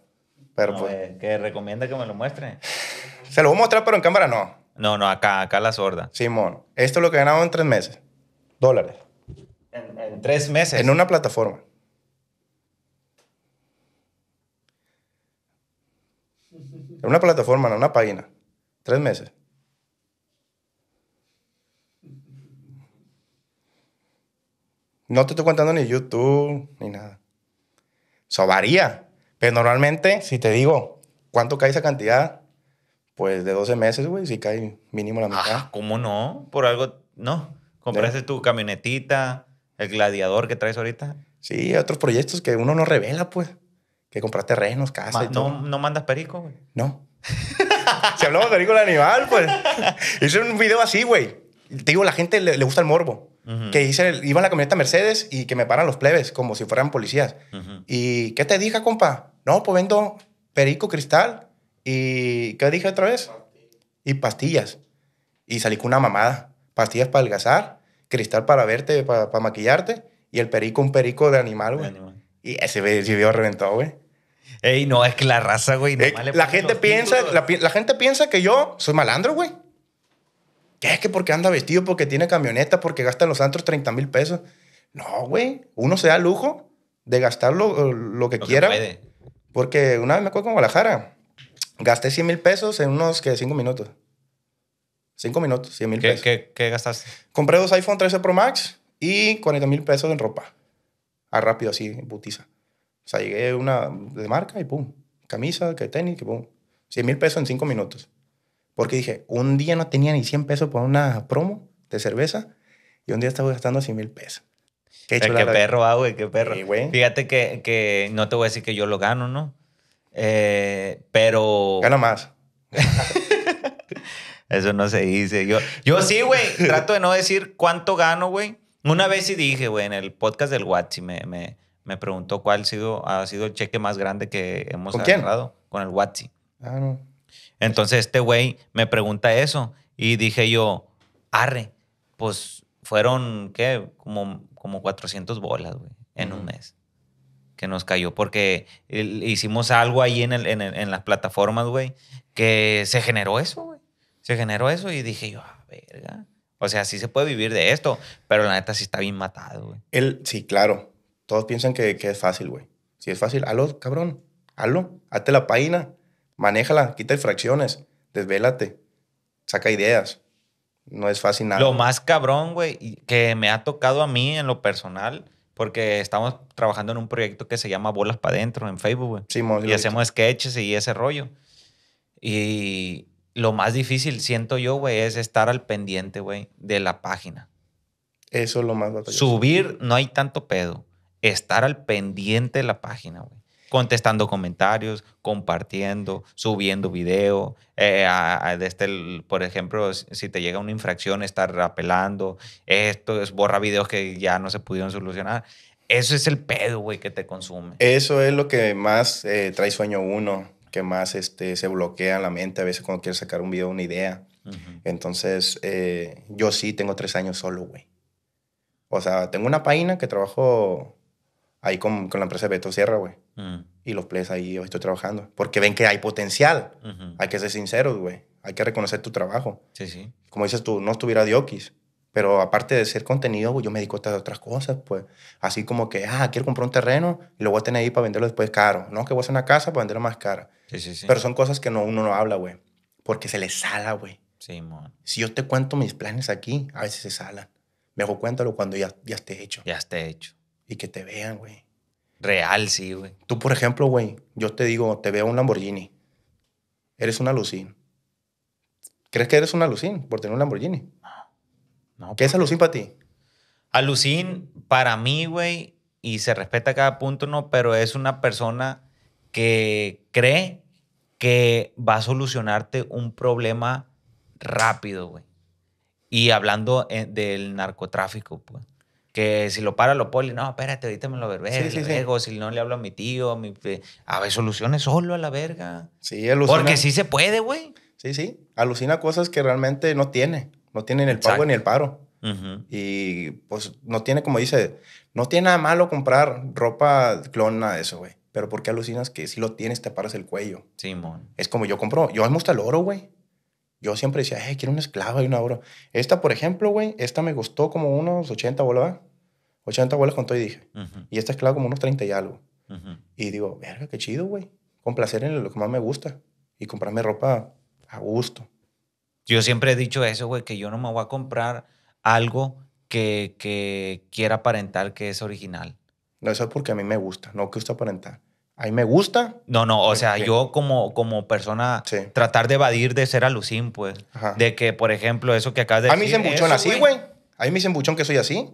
Pues- eh, que recomienda que me lo muestre. Se lo voy a mostrar, pero en cámara no. No, no, acá, acá la sorda. Simón, esto es lo que ganamos ganado en tres meses. Dólares. En, tres meses. En una plataforma. En una plataforma, en una página. Tres meses. No te estoy contando ni YouTube, ni nada. Sobaría pues, normalmente, si te digo cuánto cae esa cantidad, pues de 12 meses, güey, si cae mínimo la mitad. Ah, ¿cómo no? Por algo, no. Compraste tu camionetita, el gladiador que traes ahorita. Sí, otros proyectos que uno no revela, pues. Que comprar terrenos, casas No, ¿No mandas perico, güey? No. <laughs> si hablamos de perico el animal, pues. <laughs> Hice un video así, güey. Te digo, la gente le, gusta el morbo. Que hice, iba en la camioneta Mercedes y que me paran los plebes como si fueran policías. ¿Y qué te dije, compa? No, pues vendo perico cristal y. ¿Qué dije otra vez? Y pastillas. Y salí con una mamada. Pastillas para algazar, cristal para verte, para, maquillarte y el perico, un perico de animal, güey. Y ese se vio reventado, güey. Ey, no, es que la raza, güey. la, gente piensa, la, gente piensa que yo soy malandro, güey. ¿Qué es que porque anda vestido, porque tiene camioneta, porque gasta en los antros 30 mil pesos? No, güey. Uno se da lujo de gastar lo, que quiera. Porque una vez me acuerdo con Guadalajara, gasté 100 mil pesos en unos que 5 minutos. 5 minutos, 100 mil pesos. ¿Qué, gastaste? Compré dos iPhone 13 Pro Max y 40 mil pesos en ropa. A ah, rápido, así, butiza. O sea, llegué una de marca y pum. Camisa, que tenis, que pum. 100 mil pesos en 5 minutos. Porque dije, un día no tenía ni 100 pesos para una promo de cerveza y un día estaba gastando 100 mil pesos. Qué, qué perro, ah, güey, qué perro. Fíjate que, que, no te voy a decir que yo lo gano, ¿no? Eh, pero. Gana más. <laughs> Eso no se dice. Yo, yo sí, güey, trato de no decir cuánto gano, güey. Una vez sí dije, güey, en el podcast del Watsi me, me, me, preguntó cuál ha sido, ha sido el cheque más grande que hemos ¿Con agarrado quién? con el Watsi. Ah, no. Entonces este güey me pregunta eso y dije yo, arre, pues fueron, ¿qué? Como como 400 bolas, güey, en un mes. Que nos cayó porque hicimos algo ahí en, en, las plataformas, güey, que se generó eso, güey. Se generó eso y dije yo, ah, verga. O sea, sí se puede vivir de esto, pero la neta sí está bien matado, güey. sí, claro. Todos piensan que, es fácil, güey. Si es fácil, hazlo, cabrón. Hazlo. Hazte la página. Manéjala. Quita fracciones Desvélate. Saca ideas no es fácil Lo más cabrón, güey, que me ha tocado a mí en lo personal, porque estamos trabajando en un proyecto que se llama Bolas para Adentro en Facebook, güey. y hacemos sketches y ese rollo. Y lo más difícil, siento yo, güey, es estar al pendiente, güey, de la página. Eso es lo más Subir no hay tanto pedo. Estar al pendiente de la página, güey contestando comentarios, compartiendo, subiendo video. Eh, este, por ejemplo, si te llega una infracción, estar apelando. Esto es borra videos que ya no se pudieron solucionar. Eso es el pedo, güey, que te consume. Eso es lo que más eh, trae sueño uno, que más este, se bloquea la mente a veces cuando quieres sacar un video, una idea. Entonces, eh, yo sí tengo tres años solo, güey. O sea, tengo una página que trabajo ahí con, con la empresa de Beto Sierra, güey. Mm. Y los plays ahí yo estoy trabajando. Porque ven que hay potencial. Hay que ser sinceros, güey. Hay que reconocer tu trabajo. Sí, sí. Como dices tú, no estuviera diokis. Pero aparte de ser contenido, güey, yo me dedico a otras cosas, pues. Así como que, ah, quiero comprar un terreno y lo voy a tener ahí para venderlo después caro. No, que voy a hacer una casa para venderlo más cara. Sí, sí, sí. Pero son cosas que no, uno no habla, güey. Porque se le sala, güey. Sí, mon. Si yo te cuento mis planes aquí, a veces se salan. Mejor cuéntalo cuando ya, ya esté hecho. Ya esté hecho y que te vean, güey. Real, sí, güey. Tú, por ejemplo, güey, yo te digo, te veo un Lamborghini. Eres un alucín. ¿Crees que eres un alucín por tener un Lamborghini? No. ¿Qué es alucín para ti? Alucín, para mí, güey, y se respeta cada punto, ¿no? Pero es una persona que cree que va a solucionarte un problema rápido, güey. Y hablando eh, del narcotráfico, pues que si lo para lo poli, no, espérate, ahorita me lo veré, si no le hablo a mi tío, a, mi, a ver, soluciones solo a la verga. Sí, alucina. Porque sí se puede, güey. Sí, sí, alucina cosas que realmente no tiene, no tiene ni el pago ni el paro. Y pues no tiene, como dice, no tiene nada malo comprar ropa clona de eso, güey. Pero ¿por qué alucinas que si lo tienes te paras el cuello? Simón. es como yo compro, yo me gusta el oro, güey yo siempre decía, eh, quiero una esclava y una obra. Esta, por ejemplo, güey, esta me gustó como unos 80 bolas, 80 bolas contó y dije. Y esta esclava como unos 30 y algo. Y digo, verga, qué chido, güey. Complacer en lo que más me gusta y comprarme ropa a gusto. Yo siempre he dicho eso, güey, que yo no me voy a comprar algo que, que quiera aparentar que es original. No, eso es porque a mí me gusta, no que gusta aparentar. Ahí me gusta. No, no, o eh, sea, eh. yo como, como persona, tratar de evadir de ser alucín, pues. De que, por ejemplo, eso que acabas de decir. A mí dicen embuchón así, güey. A mí me dicen buchón que soy así.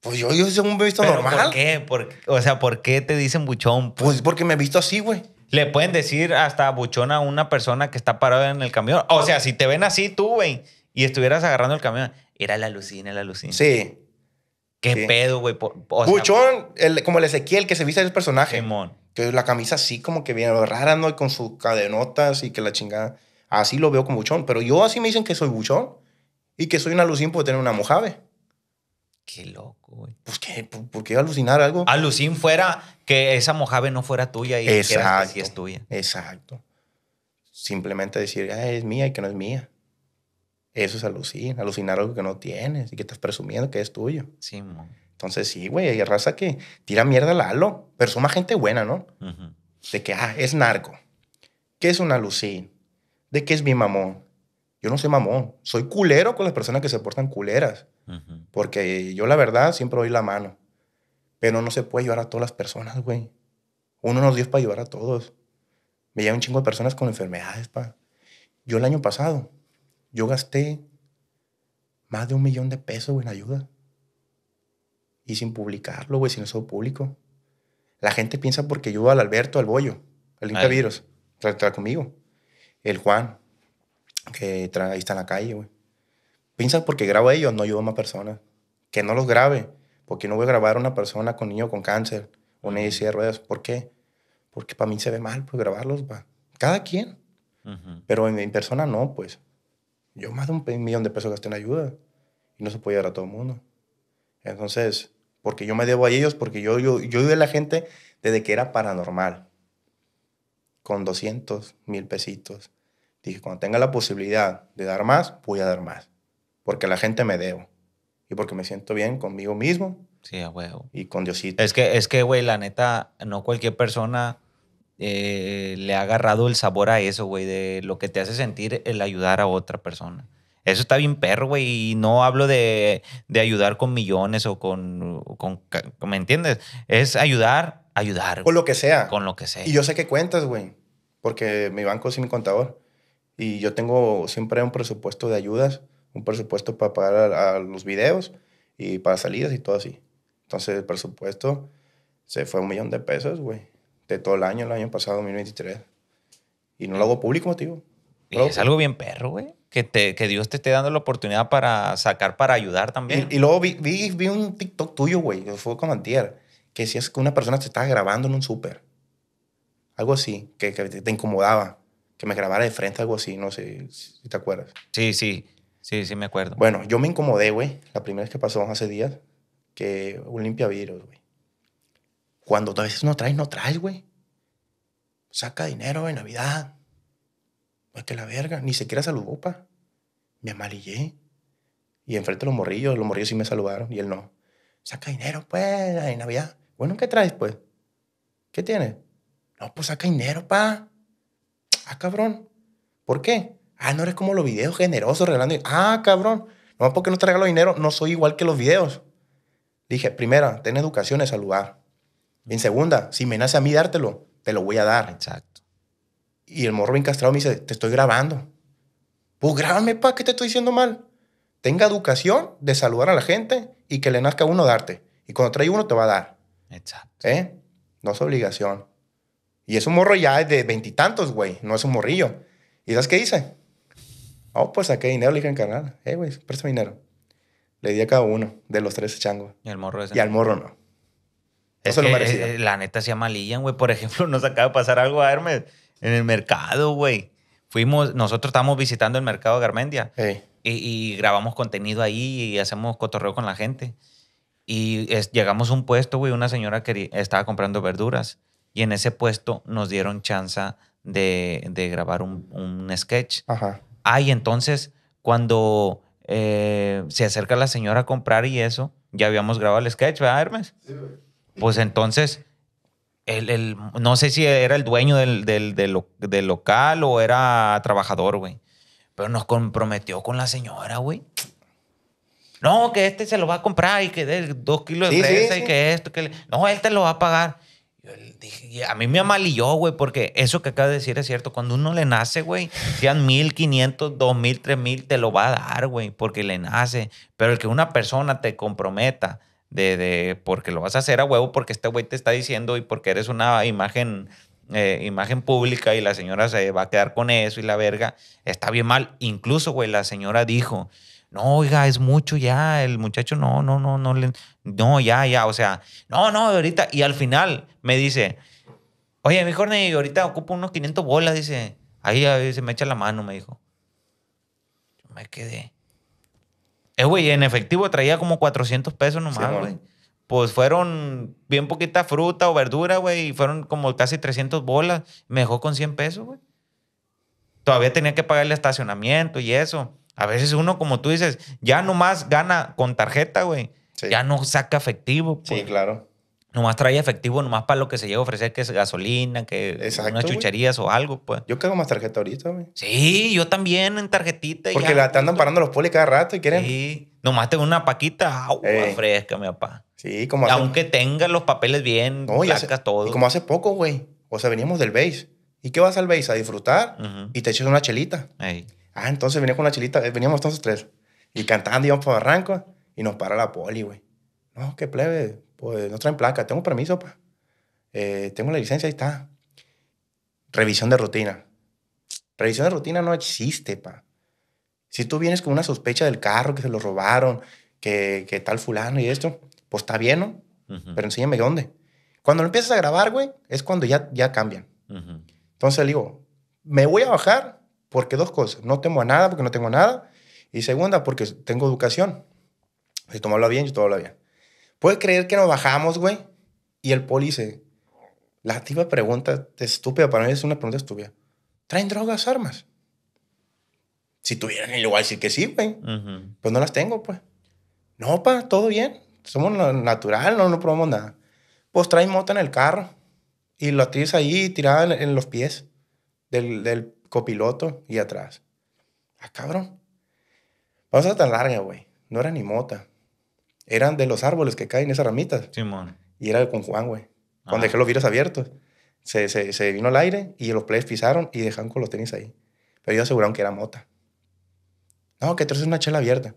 Pues yo, yo según me he visto normal. ¿Por qué? o sea, ¿por qué te dicen buchón? Pues? pues porque me he visto así, güey. Le pueden decir hasta buchón a una persona que está parada en el camión. O sea, si te ven así tú, güey, y estuvieras agarrando el camión, era la alucina, la alucina. Sí. ¿Qué pedo, güey? Buchón, como el Ezequiel que se viste ese personaje. Simón. Que la camisa así como que viene rara, ¿no? Y con sus cadenotas y que la chingada. Así lo veo como Buchón. Pero yo así me dicen que soy Buchón y que soy una alucín por tener una mojave. Qué loco, güey. Pues qué, ¿Por, qué alucinar algo? Alucín fuera que esa mojave no fuera tuya y exacto, que es tuya. Exacto. Simplemente decir, ah, es mía y que no es mía. Eso es alucinar, alucinar algo que no tienes y que estás presumiendo que es tuyo. Sí, Entonces, sí, güey, hay raza que tira mierda al alo, pero suma gente buena, ¿no? De que, ah, es narco. ¿Qué es una alucín? ¿De qué es mi mamón? Yo no soy mamón. Soy culero con las personas que se portan culeras. Porque yo, la verdad, siempre doy la mano. Pero no se puede ayudar a todas las personas, güey. Uno nos dio para ayudar a todos. Me lleva un chingo de personas con enfermedades, pa. Yo el año pasado yo gasté más de un millón de pesos, en ayuda. Y sin publicarlo, güey, sin eso público. La gente piensa porque yo al Alberto, al Bollo, al virus trata conmigo. El Juan, que ahí está en la calle, güey. Piensa porque grabo a ellos, no ayudo a más personas. Que no los grabe, porque no voy a grabar a una persona con niño con cáncer o una de ruedas. ¿Por qué? Porque para mí se ve mal pues, grabarlos, va. Cada quien. Pero en, en persona no, pues yo más de un millón de pesos gasté en ayuda y no se podía dar a todo el mundo. Entonces, porque yo me debo a ellos, porque yo, yo, yo ayudé a la gente desde que era paranormal, con 200 mil pesitos. Dije, cuando tenga la posibilidad de dar más, voy a dar más, porque la gente me debo y porque me siento bien conmigo mismo. Sí, a Y con Diosito. Es que, es que, güey, la neta, no cualquier persona eh, le ha agarrado el sabor a eso, güey, de lo que te hace sentir el ayudar a otra persona. Eso está bien perro, güey, y no hablo de, de ayudar con millones o con, con, ¿me entiendes? Es ayudar, ayudar. Con lo que sea. Con lo que sea. Y yo sé que cuentas, güey, porque mi banco es mi contador. Y yo tengo siempre un presupuesto de ayudas, un presupuesto para pagar los videos y para salidas y todo así. Entonces el presupuesto se fue un millón de pesos, güey todo el año, el año pasado, 2023. Y no lo hago público, motivo. es algo bien perro, güey. Que, te, que Dios te esté dando la oportunidad para sacar, para ayudar también. Y, luego vi, vi, vi, un TikTok tuyo, güey, fue con Antier, que si es que una persona te estaba grabando en un súper. Algo así, que, te incomodaba, que me grabara de frente, algo así, no sé si te acuerdas. Sí, sí, sí, sí me acuerdo. Bueno, yo me incomodé, güey, la primera vez que pasó hace días, que un virus güey. Cuando a veces no traes, no traes, güey. Saca dinero en Navidad. Pues que la verga. Ni siquiera saludó, pa. Me amalillé. Y enfrente de los morrillos, los morrillos sí me saludaron y él no. Saca dinero, pues, en Navidad. Bueno, ¿qué traes, pues? ¿Qué tienes? No, pues saca dinero, pa. Ah, cabrón. ¿Por qué? Ah, no eres como los videos generosos regalando. Ah, cabrón. No, porque no te regalo dinero. No soy igual que los videos. Dije, primera, ten educación de saludar. En segunda, si me nace a mí dártelo, te lo voy a dar. Exacto. Y el morro encastrado me dice, te estoy grabando. Pues grábame, pa, ¿qué te estoy diciendo mal? Tenga educación de saludar a la gente y que le nazca a uno darte. Y cuando trae uno, te va a dar. Exacto. ¿Eh? No es obligación. Y es un morro ya de veintitantos, güey. No es un morrillo. ¿Y sabes qué dice? Oh, pues saqué dinero, le dije en canal Eh, güey, presta dinero. Le di a cada uno de los tres changos. Y al morro Y al morro no. Eso lo merecía. Eh, la neta se amalillan, güey. Por ejemplo, <laughs> nos acaba de pasar algo a Hermes en el mercado, güey. Fuimos, nosotros estábamos visitando el mercado de Garmendia y, grabamos contenido ahí y hacemos cotorreo con la gente. Y llegamos a un puesto, güey, una señora que estaba comprando verduras y en ese puesto nos dieron chance de, de grabar un, sketch. Ajá. Ah, y entonces cuando eh, se acerca la señora a comprar y eso, ya habíamos grabado el sketch, ¿verdad, Hermes? Sí, güey pues entonces, el, el, no sé si era el dueño del, del, del, local o era trabajador, güey. Pero nos comprometió con la señora, güey. No, que este se lo va a comprar y que dé dos kilos de presa y que esto, que No, él te lo va a pagar. Y a mí me amalilló, güey, porque eso que acaba de decir es cierto. Cuando uno le nace, güey, sean mil, quinientos, dos mil, tres mil, te lo va a dar, güey, porque le nace. Pero el que una persona te comprometa, de, de, porque lo vas a hacer a huevo, porque este güey te está diciendo y porque eres una imagen, eh, imagen pública y la señora se va a quedar con eso y la verga, está bien mal. Incluso, güey, la señora dijo, no, oiga, es mucho ya, el muchacho no, no, no, no, le, no, ya, ya, o sea, no, no, ahorita, y al final me dice, oye, mi Jorge, ahorita ocupo unos 500 bolas, dice, ahí, ahí se me echa la mano, me dijo. Yo me quedé. Eh, güey, en efectivo traía como 400 pesos nomás, güey. pues fueron bien poquita fruta o verdura, güey, y fueron como casi 300 bolas. Mejor con 100 pesos, güey. Todavía tenía que pagar el estacionamiento y eso. A veces uno, como tú dices, ya nomás gana con tarjeta, güey. Ya no saca efectivo. Sí, pues. claro. Nomás trae efectivo, nomás para lo que se llega a ofrecer, que es gasolina, que unas chucherías o algo, pues. Yo cago más tarjeta ahorita, güey. Sí, yo también en tarjetita. Porque la te andan parando los polis cada rato y quieren. Sí, nomás tengo una paquita, agua eh. fresca, mi papá. Sí, como Aunque tenga los papeles bien, todo. Y como hace poco, güey. O sea, veníamos del base. ¿Y qué vas al base? A disfrutar y te echas una chelita. Ah, entonces venía con una chelita, eh, veníamos todos tres. Y cantando íbamos para Barranco y nos para la poli, güey. No, qué plebe pues, no traen placa, tengo permiso, pa? Pues. Eh, tengo la licencia, ahí está. Revisión de rutina. Revisión de rutina no existe, pa. Si tú vienes con una sospecha del carro, que se lo robaron, que, tal fulano y esto, pues está bien, ¿no? Pero enséñame dónde. Cuando lo empiezas a grabar, güey, es cuando ya, ya cambian. Entonces le digo, me voy a bajar porque dos cosas. No temo a nada porque no tengo nada. Y segunda, porque tengo educación. Si tú bien, yo te hablo bien. ¿Puede creer que nos bajamos, güey? Y el poli la activa pregunta estúpida, para mí es una pregunta estúpida. ¿Traen drogas, armas? Si tuvieran, el lugar decir que sí, güey. Pues no las tengo, pues. No, pa, todo bien. Somos natural, no, probamos nada. Pues traen mota en el carro y la tienes ahí tirada en, los pies del, copiloto y atrás. Ah, cabrón. Vamos a tan larga, güey. No era ni mota eran de los árboles que caen en esas ramitas. Simón. Y era con Juan, güey. Cuando ah. dejé los vidrios abiertos, se, vino al aire y los players pisaron y dejaron con los tenis ahí. Pero ellos aseguraron que era mota. No, que entonces una chela abierta.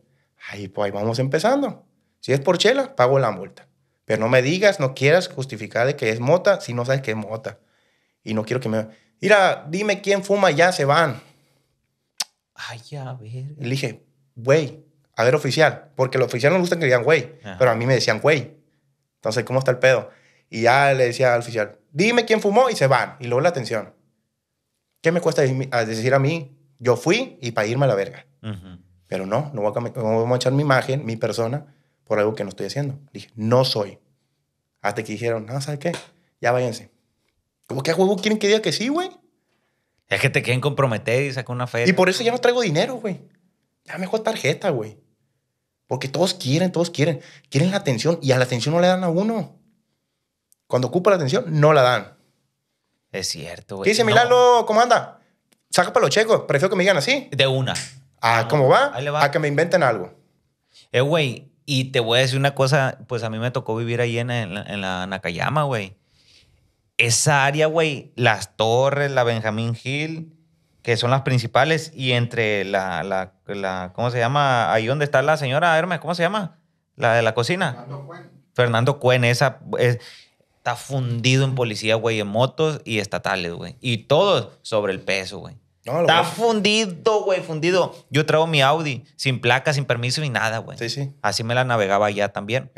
ahí pues ahí vamos empezando. Si es por chela, pago la multa. Pero no me digas, no quieras justificar de que es mota si no sabes que es mota. Y no quiero que me... Mira, dime quién fuma, ya se van. Ay, ya ver. Le dije, güey, a ver oficial, porque los oficiales no gustan que digan güey, pero a mí me decían güey. Entonces, ¿cómo está el pedo? Y ya le decía al oficial, dime quién fumó y se van. Y luego la atención. ¿Qué me cuesta decir a mí? Yo fui y para irme a la verga. Pero no, no voy, a, voy, a, echar mi imagen, mi persona, por algo que no estoy haciendo. Dije, no soy. Hasta que dijeron, no, ¿sabes qué? Ya váyanse. ¿Cómo que a quieren que diga que sí, güey? Es que te quieren comprometer y sacar una fe. Y por eso ya no traigo dinero, güey. Ya me mejor tarjeta, güey. Porque todos quieren, todos quieren. Quieren la atención y a la atención no le dan a uno. Cuando ocupa la atención, no la dan. Es cierto, güey. dice mira, Milano? ¿Cómo anda? Saca para los checos. Prefiero que me digan así. De una. Ah, ah ¿cómo va? va? A que me inventen algo. Eh, güey, y te voy a decir una cosa. Pues a mí me tocó vivir ahí en, la Nakayama, güey. Esa área, güey, las torres, la Benjamín Hill que son las principales, y entre la, la, ¿cómo se llama? Ahí donde está la señora Hermes, ¿cómo se llama? La de la cocina. Fernando Cuen. Fernando Cuen, esa, está fundido en policía, güey, en motos y estatales, güey. Y todo sobre el peso, güey. está fundido, güey, fundido. Yo traigo mi Audi sin placa, sin permiso y nada, güey. Sí, sí. Así me la navegaba ya también.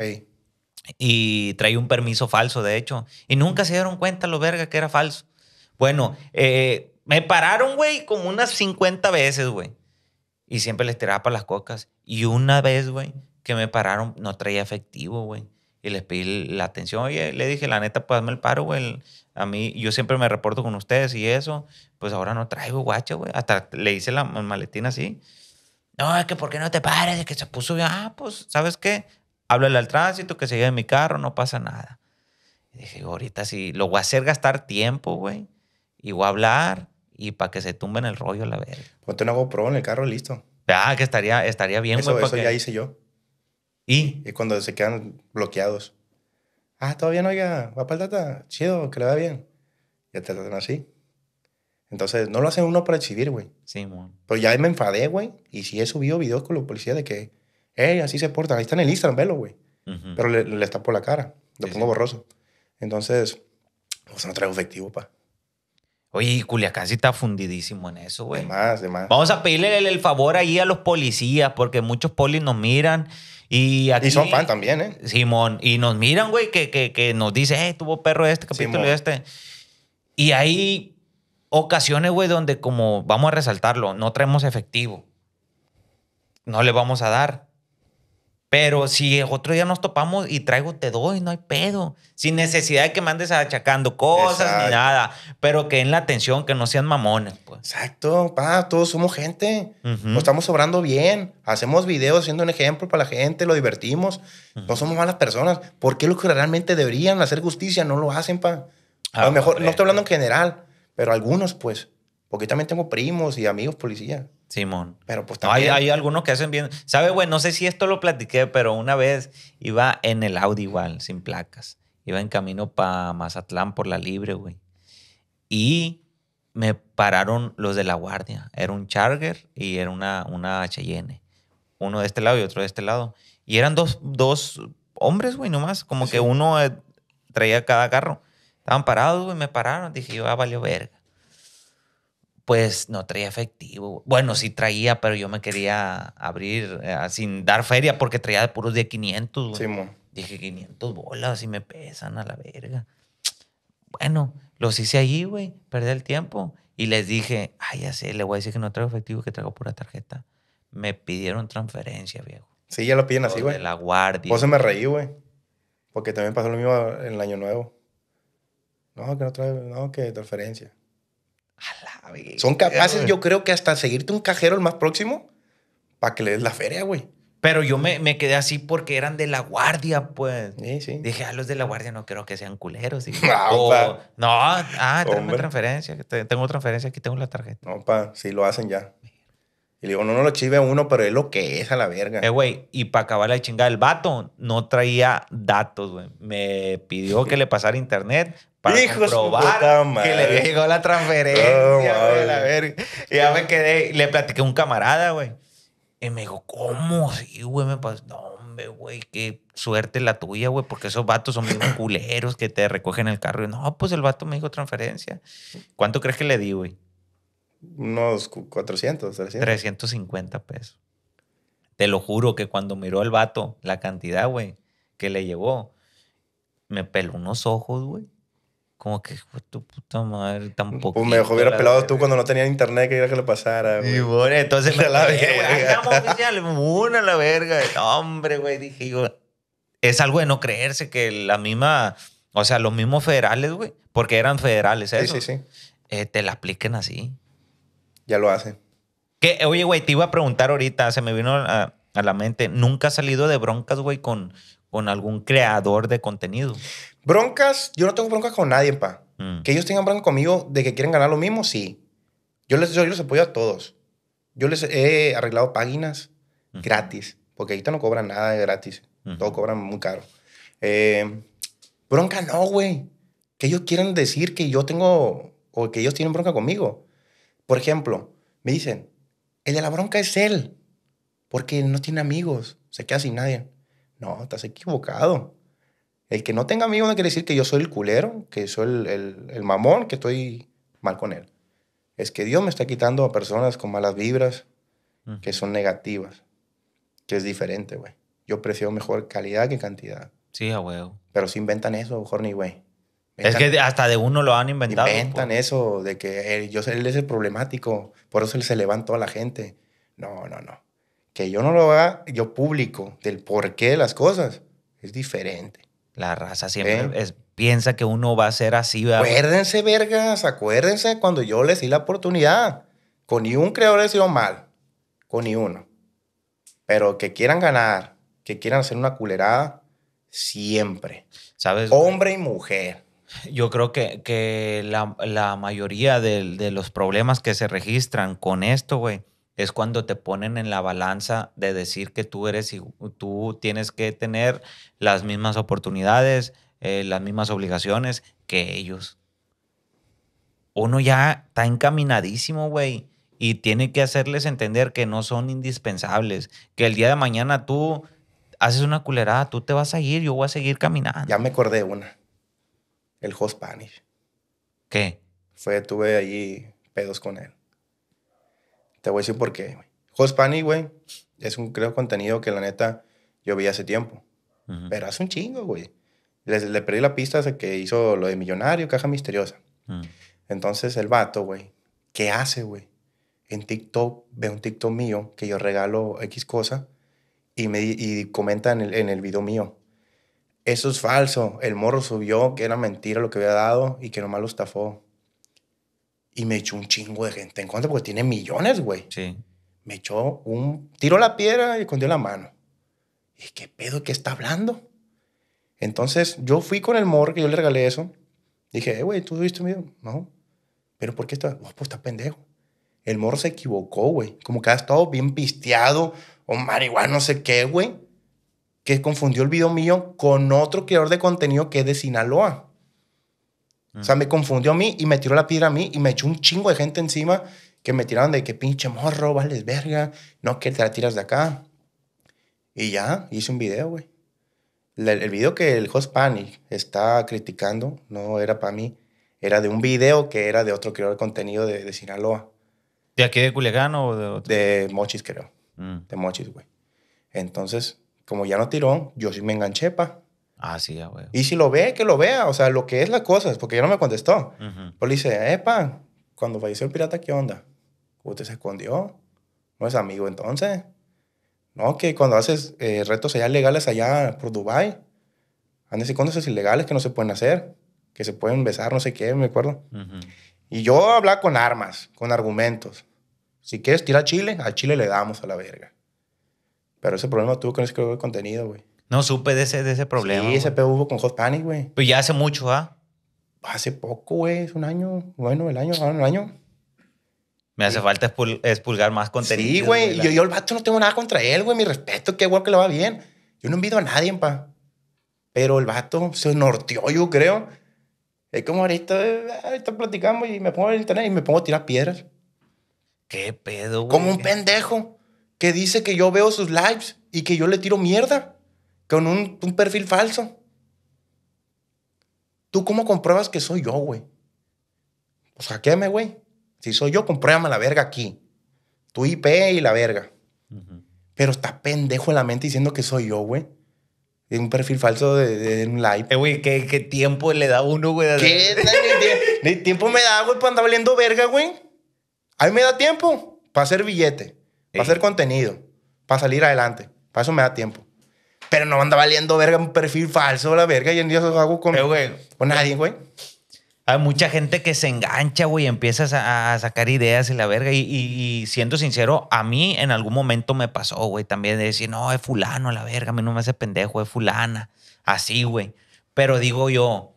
Y traía un permiso falso, de hecho. Y nunca se dieron cuenta, lo verga, que era falso. Bueno, eh, me pararon, güey, como unas 50 veces, güey. Y siempre les tiraba para las cocas. Y una vez, güey, que me pararon, no traía efectivo, güey. Y les pedí la atención. Oye, le dije, la neta, pues hazme el paro, güey. A mí, yo siempre me reporto con ustedes y eso. Pues ahora no traigo guacha, güey. Hasta le hice la maletina así. No, es que ¿por qué no te pares? Es que se puso Ah, pues, ¿sabes qué? Háblale al tránsito que se lleve mi carro, no pasa nada. dije, ahorita sí, lo voy a hacer gastar tiempo, güey. Y voy a hablar y para que se tumben el rollo la verga. Ponte una GoPro en el carro, listo. Ah, que estaría, estaría bien, Eso, eso ya hice yo. ¿Y? Y cuando se quedan bloqueados. Ah, todavía no oiga, va para el data. Chido, que le va bien. Ya te tratan así. Entonces, no lo hacen uno para exhibir, güey. Sí, man. Pero ya me enfadé, güey. Y sí he subido videos con los policías de que, hey, así se portan. Ahí están en el Instagram, velo, güey. Pero le, le por la cara. Lo pongo borroso. Entonces, pues no traigo efectivo, pa. Oye, Culiacán sí está fundidísimo en eso, güey. De más, Vamos a pedirle el, favor ahí a los policías, porque muchos polis nos miran. Y, son fan también, ¿eh? Simón, y nos miran, güey, que, que, que nos dice, eh, tuvo perro este capítulo este. Y hay ocasiones, güey, donde como, vamos a resaltarlo, no traemos efectivo. No le vamos a dar. Pero si otro día nos topamos y traigo, te doy, no hay pedo. Sin necesidad de que me andes achacando cosas ni nada. Pero que en la atención, que no sean mamones. Pues. Exacto, pa, todos somos gente. Nos estamos sobrando bien. Hacemos videos siendo un ejemplo para la gente, lo divertimos. No somos malas personas. ¿Por qué los que realmente deberían hacer justicia no lo hacen, pa? A lo ah, mejor, no estoy hablando en general, pero algunos, pues. Porque también tengo primos y amigos policías. Simón. Pero pues también. hay, algunos que hacen bien. ¿Sabe, güey? No sé si esto lo platiqué, pero una vez iba en el Audi igual, sin placas. Iba en camino para Mazatlán por la libre, güey. Y me pararon los de la guardia. Era un Charger y era una, una Uno de este lado y otro de este lado. Y eran dos, hombres, güey, nomás. Como que uno eh, traía cada carro. Estaban parados, güey, me pararon. Dije, yo, ah, valió verga pues no traía efectivo. Bueno, sí traía, pero yo me quería abrir eh, sin dar feria porque traía puros de 500. Sí, Dije 500 bolas y me pesan a la verga. Bueno, los hice allí, güey, perdí el tiempo. Y les dije, ay, ya sé, le voy a decir que no traigo efectivo, que traigo pura tarjeta. Me pidieron transferencia, viejo. Sí, ya lo piden así, güey. De la guardia. Vos se me reí, güey. Porque también pasó lo mismo en el año nuevo. No, que no trae, no, que transferencia. Son capaces, yo creo que hasta seguirte un cajero el más próximo para que le des la feria, güey. Pero yo me, quedé así porque eran de la guardia, pues. Dije, a ah, los de la guardia no creo que sean culeros. <laughs> Ah, oh, no, ah, tráeme transferencia. Tengo transferencia, aquí tengo la tarjeta. No, pa, sí lo hacen ya. Y le digo, no, no lo chive a uno, pero es lo que es a la verga. Eh, güey, y para acabar la chingada, el vato no traía datos, güey. Me pidió que le pasara internet, para Hijos que le llegó la transferencia, oh, güey, a ver, Y ya me quedé, le platiqué a un camarada, güey. Y me dijo, ¿cómo? Sí, güey, me pasó. No, hombre, güey, qué suerte la tuya, güey, porque esos vatos son bien <coughs> culeros que te recogen el carro. Y no, pues el vato me dijo transferencia. ¿Cuánto crees que le di, güey? Unos 400, 300. 350 pesos. Te lo juro que cuando miró el vato la cantidad, güey, que le llevó, me peló unos ojos, güey como que, tu puta madre, tampoco. Pues me hubiera pelado tú cuando no tenía internet, que era que lo pasara, Y bueno, entonces me <laughs> la verga. una la verga. Hombre, güey, dije yo. Es algo de no creerse que la misma, o sea, los mismos federales, güey, porque eran federales, ¿eh? Sí, sí, sí. Eh, te la apliquen así. Ya lo hacen. Que, oye, güey, te iba a preguntar ahorita, se me vino a, a la mente, ¿nunca has salido de broncas, güey, con, con algún creador de contenido. Broncas, yo no tengo broncas con nadie, pa. Mm. Que ellos tengan broncas conmigo de que quieren ganar lo mismo, sí. Yo les, yo, les apoyo a todos. Yo les he arreglado páginas gratis, porque ahorita no cobran nada de gratis. todos Todo cobran muy caro. Eh, bronca no, güey. Que ellos quieran decir que yo tengo o que ellos tienen bronca conmigo. Por ejemplo, me dicen, el de la bronca es él, porque no tiene amigos, se queda sin nadie. No, estás equivocado. El que no tenga amigos no quiere decir que yo soy el culero, que soy el, mamón, que estoy mal con él. Es que Dios me está quitando a personas con malas vibras, que son negativas, que es diferente, güey. Yo prefiero mejor calidad que cantidad. Sí, a huevo. Pero si inventan eso, jorni güey. Es que hasta de uno lo han inventado. Inventan pues. eso, de que él, yo, él es el problemático, por eso él se levantó a la gente. No, no, no. Que yo no lo haga yo público del porqué de las cosas es diferente. La raza siempre ¿Eh? piensa que uno va a ser así. Acuérdense, vergas, acuérdense cuando yo les di la oportunidad. Con ni un creador he sido mal, con ni uno. Pero que quieran ganar, que quieran hacer una culerada, siempre. ¿Sabes? Hombre y mujer. Yo creo que, que la, mayoría de, de los problemas que se registran con esto, güey, es cuando te ponen en la balanza de decir que tú eres y tú tienes que tener las mismas oportunidades, eh, las mismas obligaciones que ellos. Uno ya está encaminadísimo, güey, y tiene que hacerles entender que no son indispensables, que el día de mañana tú haces una culerada, tú te vas a ir, yo voy a seguir caminando. Ya me acordé una. El host Spanish. ¿Qué? Fue, tuve allí pedos con él. Te voy a decir por qué. Host güey, es un, creo, contenido que la neta yo vi hace tiempo. Pero hace un chingo, güey. Le, perdí la pista que hizo lo de Millonario, Caja Misteriosa. Mm. Entonces el vato, güey, ¿qué hace, güey? En TikTok, ve un TikTok mío que yo regalo X cosa y, me, y comenta en el, en el video mío. Eso es falso. El morro subió que era mentira lo que había dado y que nomás lo estafó. Y me echó un chingo de gente en contra porque tiene millones, güey. Sí. Me echó un. Tiró la piedra y escondió la mano. Y qué pedo, ¿qué está hablando? Entonces yo fui con el morro que yo le regalé eso. Dije, eh, güey, ¿tú viste mi No. ¿Pero por qué está? Oh, pues está pendejo. El morro se equivocó, güey. Como que ha estado bien pisteado o marihuana, no sé qué, güey. Que confundió el video mío con otro creador de contenido que es de Sinaloa. O sea, me confundió a mí y me tiró la piedra a mí y me echó un chingo de gente encima que me tiraron de que pinche morro, vales verga, no que te la tiras de acá. Y ya, hice un video, güey. El, el, video que el host Panic está criticando no era para mí, era de un video que era de otro creador de contenido de, Sinaloa. ¿De aquí de culegano o de otro? De Mochis, creo. Mm. De Mochis, güey. Entonces, como ya no tiró, yo sí me enganché, pa. Ah, sí, ya, güey. Y si lo ve, que lo vea, o sea, lo que es la cosa, porque ya no me contestó. Uh le dice, epa, eh, cuando falleció el pirata, ¿qué onda? Usted se escondió, no es amigo entonces. No, que cuando haces eh, retos allá legales allá por Dubai andes y cosas ilegales que no se pueden hacer, que se pueden besar, no sé qué, me acuerdo. Y yo hablaba con armas, con argumentos. Si quieres tirar a Chile, a Chile le damos a la verga. Pero ese problema tuvo con ese contenido, güey. No supe de ese, de ese problema. Sí, ese pedo hubo con Hot Panic, güey. Pues ya hace mucho, ¿ah? Hace poco, güey. Es un año. Bueno, el año, Un año. Me hace falta expulgar más contenido. Sí, güey. Yo, yo el vato no tengo nada contra él, güey. Mi respeto, qué igual que le va bien. Yo no invito a nadie, pa. Pero el vato se norteó, yo creo. Es como ahorita, ah, ahorita platicamos y me pongo en internet y me pongo a tirar piedras. ¿Qué pedo, güey? Como un pendejo que dice que yo veo sus lives y que yo le tiro mierda con un, perfil falso. ¿Tú cómo compruebas que soy yo, güey? Pues hackeame, güey. Si soy yo, compruébame la verga aquí. Tu IP y la verga. Pero está pendejo en la mente diciendo que soy yo, güey. De un perfil falso de, un like. Eh, güey, ¿qué, tiempo le da uno, güey? ¿Qué? ni, tiempo me da, güey, para andar valiendo verga, güey. A mí me da tiempo para hacer billete, para hacer contenido, para salir adelante. Para eso me da tiempo. Pero no anda valiendo verga un perfil falso, la verga. Y en día lo hago con, nadie, güey. Hay mucha gente que se engancha, güey, empiezas a, sacar ideas y la verga. Y, y, siendo sincero, a mí en algún momento me pasó, güey, también decir, no, es fulano, la verga, a mí no me hace pendejo, es fulana. Así, güey. Pero digo yo,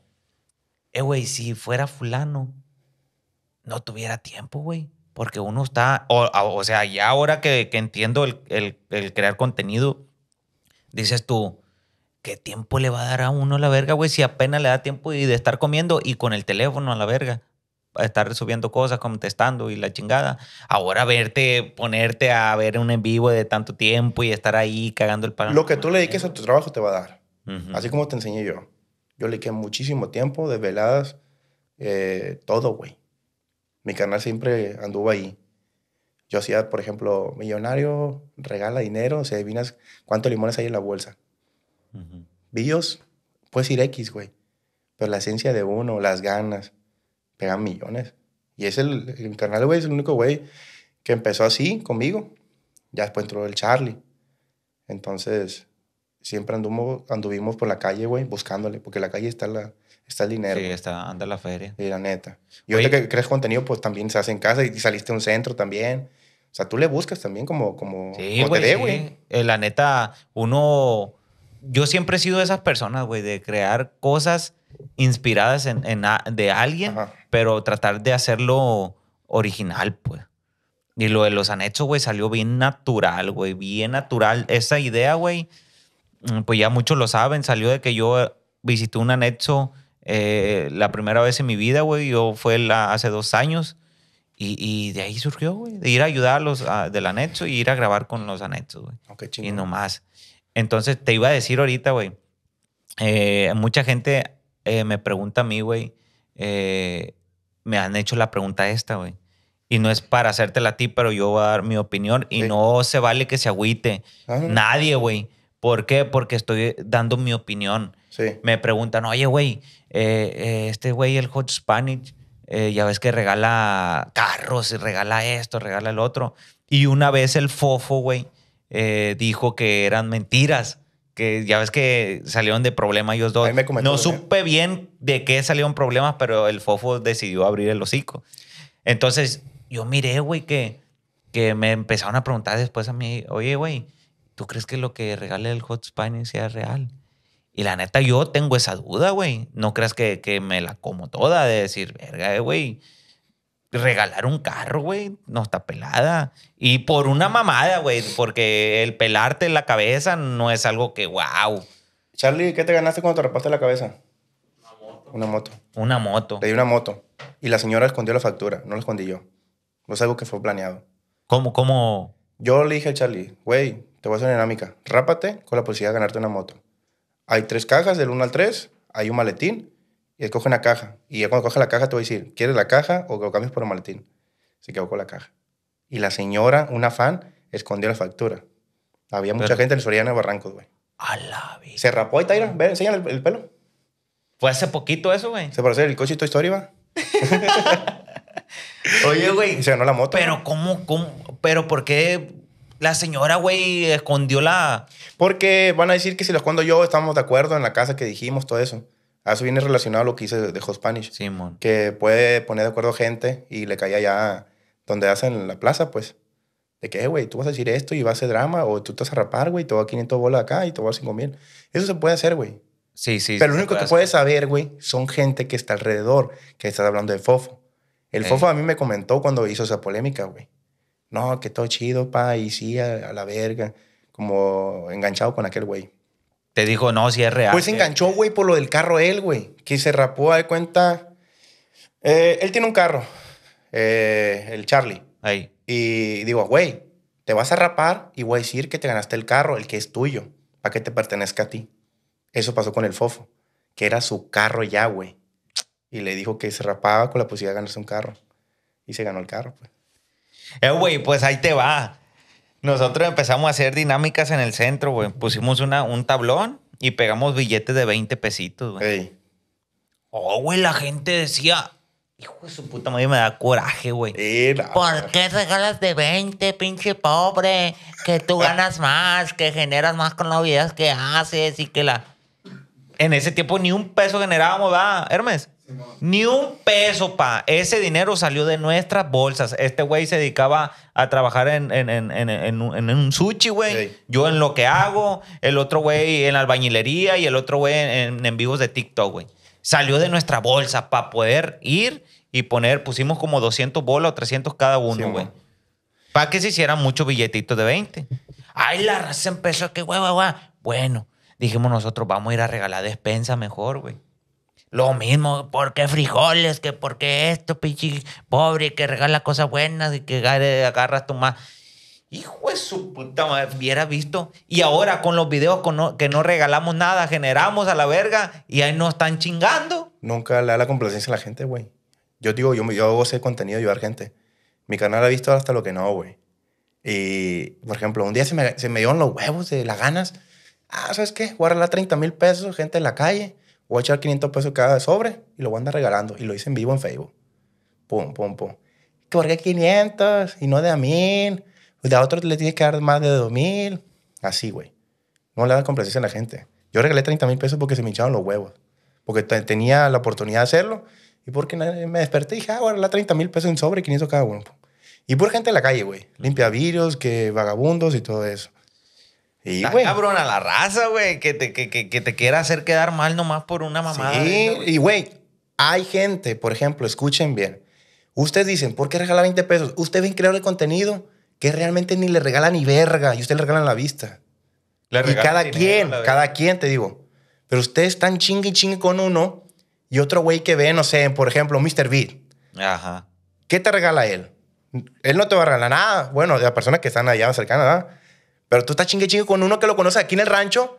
eh, güey, si fuera fulano, no tuviera tiempo, güey. Porque uno está, o, o sea, ya ahora que, que entiendo el, el, el crear contenido, dices tú, ¿qué tiempo le va a dar a uno la verga, güey? Si apenas le da tiempo y de estar comiendo y con el teléfono a la verga. estar subiendo cosas, contestando y la chingada. Ahora verte, ponerte a ver un en vivo de tanto tiempo y estar ahí cagando el palo. Lo que tú le dediques a tu trabajo te va a dar. Así como te enseñé yo. Yo le dediqué muchísimo tiempo, desveladas, eh, todo, güey. Mi canal siempre anduvo ahí. Yo hacía, por ejemplo, millonario, regala dinero, o sea, adivinas cuántos limones hay en la bolsa. Uh puedes ir X, güey. Pero la esencia de uno, las ganas, pegan millones. Y es el, el carnal, güey, es el único güey que empezó así conmigo. Ya después entró el Charlie. Entonces, siempre anduvimos, anduvimos por la calle, güey, buscándole, porque la calle está la, está el dinero. Sí, está, anda la feria. Y la neta. Y ahorita que crees contenido, pues también se hace en casa y saliste a un centro también. O sea, tú le buscas también como, como, sí, güey. Sí. Eh, la neta, uno. Yo siempre he sido de esas personas, güey, de crear cosas inspiradas en, en de alguien, pero tratar de hacerlo original, pues. Y lo de los anexos, güey, salió bien natural, güey, bien natural. Esa idea, güey, mm, pues ya muchos lo saben, salió de que yo visité un anexo eh, la primera vez en mi vida, güey, yo fue la, hace dos años y, de ahí surgió, güey, de ir a ayudar a los del anexo y ir a grabar con los anexos, güey. Okay, y nomás. Entonces, te iba a decir ahorita, güey, eh, mucha gente eh, me pregunta a mí, güey, me han hecho la pregunta esta, güey. Y no es para hacértela a ti, pero yo voy a dar mi opinión y no se vale que se agüite. Ah. Nadie, güey. ¿Por qué? Porque estoy dando mi opinión. Me preguntan, oye, güey, eh, eh, este güey, el Hot Spanish, eh, ya ves que regala carros y regala esto, regala el otro. Y una vez el fofo, güey, dijo que eran mentiras que ya ves que salieron de problema ellos dos. no supe bien de qué salieron problemas, pero el fofo decidió abrir el hocico. Entonces, yo miré, güey, que, que me empezaron a preguntar después a mí, oye, güey, ¿tú crees que lo que regale el Hot Spanish sea real? Y la neta, yo tengo esa duda, güey. No creas que, me la como toda de decir, verga, eh, güey. Regalar un carro, güey, no está pelada. Y por una mamada, güey, porque el pelarte la cabeza no es algo que, wow. Charlie, ¿qué te ganaste cuando te rapaste la cabeza? Una moto. Una moto. Te di una moto. Y la señora escondió la factura, no la escondí yo. No es algo que fue planeado. ¿Cómo? ¿Cómo? Yo le dije a Charlie, güey, te voy a hacer una dinámica. Rápate con la posibilidad de ganarte una moto hay tres cajas del 1 al 3, hay un maletín y él coge una caja. Y ya cuando coge la caja te voy a decir, ¿quieres la caja o lo cambies por un maletín? Se quedó con la caja. Y la señora, una fan, escondió la factura. Había mucha gente en el Soriano de Barrancos, güey. A Se rapó ahí, Taira. Ve, enséñale el, pelo. Fue hace poquito eso, güey. Se parece el coche y tu historia, va. <laughs> Oye, güey. Se ganó la moto. Pero, ¿cómo, cómo? Pero, ¿por qué la señora, güey, escondió la... Porque van a decir que si lo escondo yo, estamos de acuerdo en la casa que dijimos, todo eso. A eso viene relacionado a lo que hice de, Hot Spanish. Sí, Que puede poner de acuerdo gente y le cae allá donde hacen la plaza, pues. De que, eh, güey, tú vas a decir esto y va a ser drama, o tú te vas a rapar, güey, te voy a 500 bolas acá y te voy a 5 mil. Eso se puede hacer, güey. Sí, sí. Pero lo único que puedes saber, güey, son gente que está alrededor, que está hablando de Fofo. El Fofo a mí me comentó cuando hizo esa polémica, güey no, que todo chido, pa, y sí, a, la verga, como enganchado con aquel güey. Te dijo, no, si es real. Pues se eh". enganchó, güey, por lo del carro él, güey, que se rapó de cuenta. Eh, él tiene un carro, eh, el Charlie. Ahí. Y digo, güey, te vas a rapar y voy a decir que te ganaste el carro, el que es tuyo, para que te pertenezca a ti. Eso pasó con el Fofo, que era su carro ya, güey. Y le dijo que se rapaba con la posibilidad de ganarse un carro. Y se ganó el carro, pues. Eh, güey, pues ahí te va. Nosotros empezamos a hacer dinámicas en el centro, güey. Pusimos una, un tablón y pegamos billetes de 20 pesitos, güey. Oh, güey, la gente decía, hijo de su puta madre, me da coraje, güey. ¿Por qué regalas de 20, pinche pobre? Que tú ah. ganas más, que generas más con las vidas que haces y que la... En ese tiempo ni un peso generábamos, ¿verdad, Hermes? Ni un peso, pa. Ese dinero salió de nuestras bolsas. Este güey se dedicaba a trabajar en, un sushi, güey. Yo en lo que hago. El otro güey en la albañilería. Y el otro güey en, vivos de TikTok, güey. Salió de nuestra bolsa para poder ir y poner. Pusimos como 200 bolas o 300 cada uno, güey. para que se hicieran muchos billetitos de 20. Ay, la raza empezó que, hueva, Bueno, dijimos nosotros, vamos a ir a regalar despensa mejor, güey. Lo mismo, ¿por qué frijoles? ¿Que ¿Por qué esto, pinche pobre? Que regala cosas buenas y que agarras tu más. Hijo de su puta madre, hubiera visto. Y ahora con los videos que no regalamos nada, generamos a la verga y ahí nos están chingando. Nunca le da la complacencia a la gente, güey. Yo digo, yo, yo hago ese contenido, ayudar gente. Mi canal ha visto hasta lo que no, güey. Y, por ejemplo, un día se me, se dieron los huevos de las ganas. Ah, ¿sabes qué? Guarda 30 mil pesos, gente en la calle voy a echar 500 pesos cada sobre y lo voy a andar regalando. Y lo hice en vivo en Facebook. Pum, pum, pum. ¿Por qué 500 y no de a mil? Pues de a otro le tienes que dar más de 2000. Así, güey. No le da complacencia a la gente. Yo regalé 30 mil pesos porque se me hincharon los huevos. Porque tenía la oportunidad de hacerlo. Y porque me desperté y dije, ah, le la 30 mil pesos en sobre y 500 cada uno. Y por gente en la calle, güey. Limpia virus, que vagabundos y todo eso. Sí, güey. cabrón a la raza, güey, que te, que, que, te quiera hacer quedar mal nomás por una mamada. Sí, y güey, hay gente, por ejemplo, escuchen bien. Ustedes dicen, ¿por qué regala 20 pesos? Ustedes ven increíble el contenido que realmente ni le regala ni verga y usted le regalan la vista. Le y cada quien, cada quien, te digo. Pero ustedes están chingue y chingue con uno y otro güey que ve, no sé, por ejemplo, Mr. Beat. Ajá. ¿Qué te regala él? Él no te va a regalar nada. Bueno, de las personas que están allá cercanas, ¿verdad? Pero tú estás chingue chingue con uno que lo conoce aquí en el rancho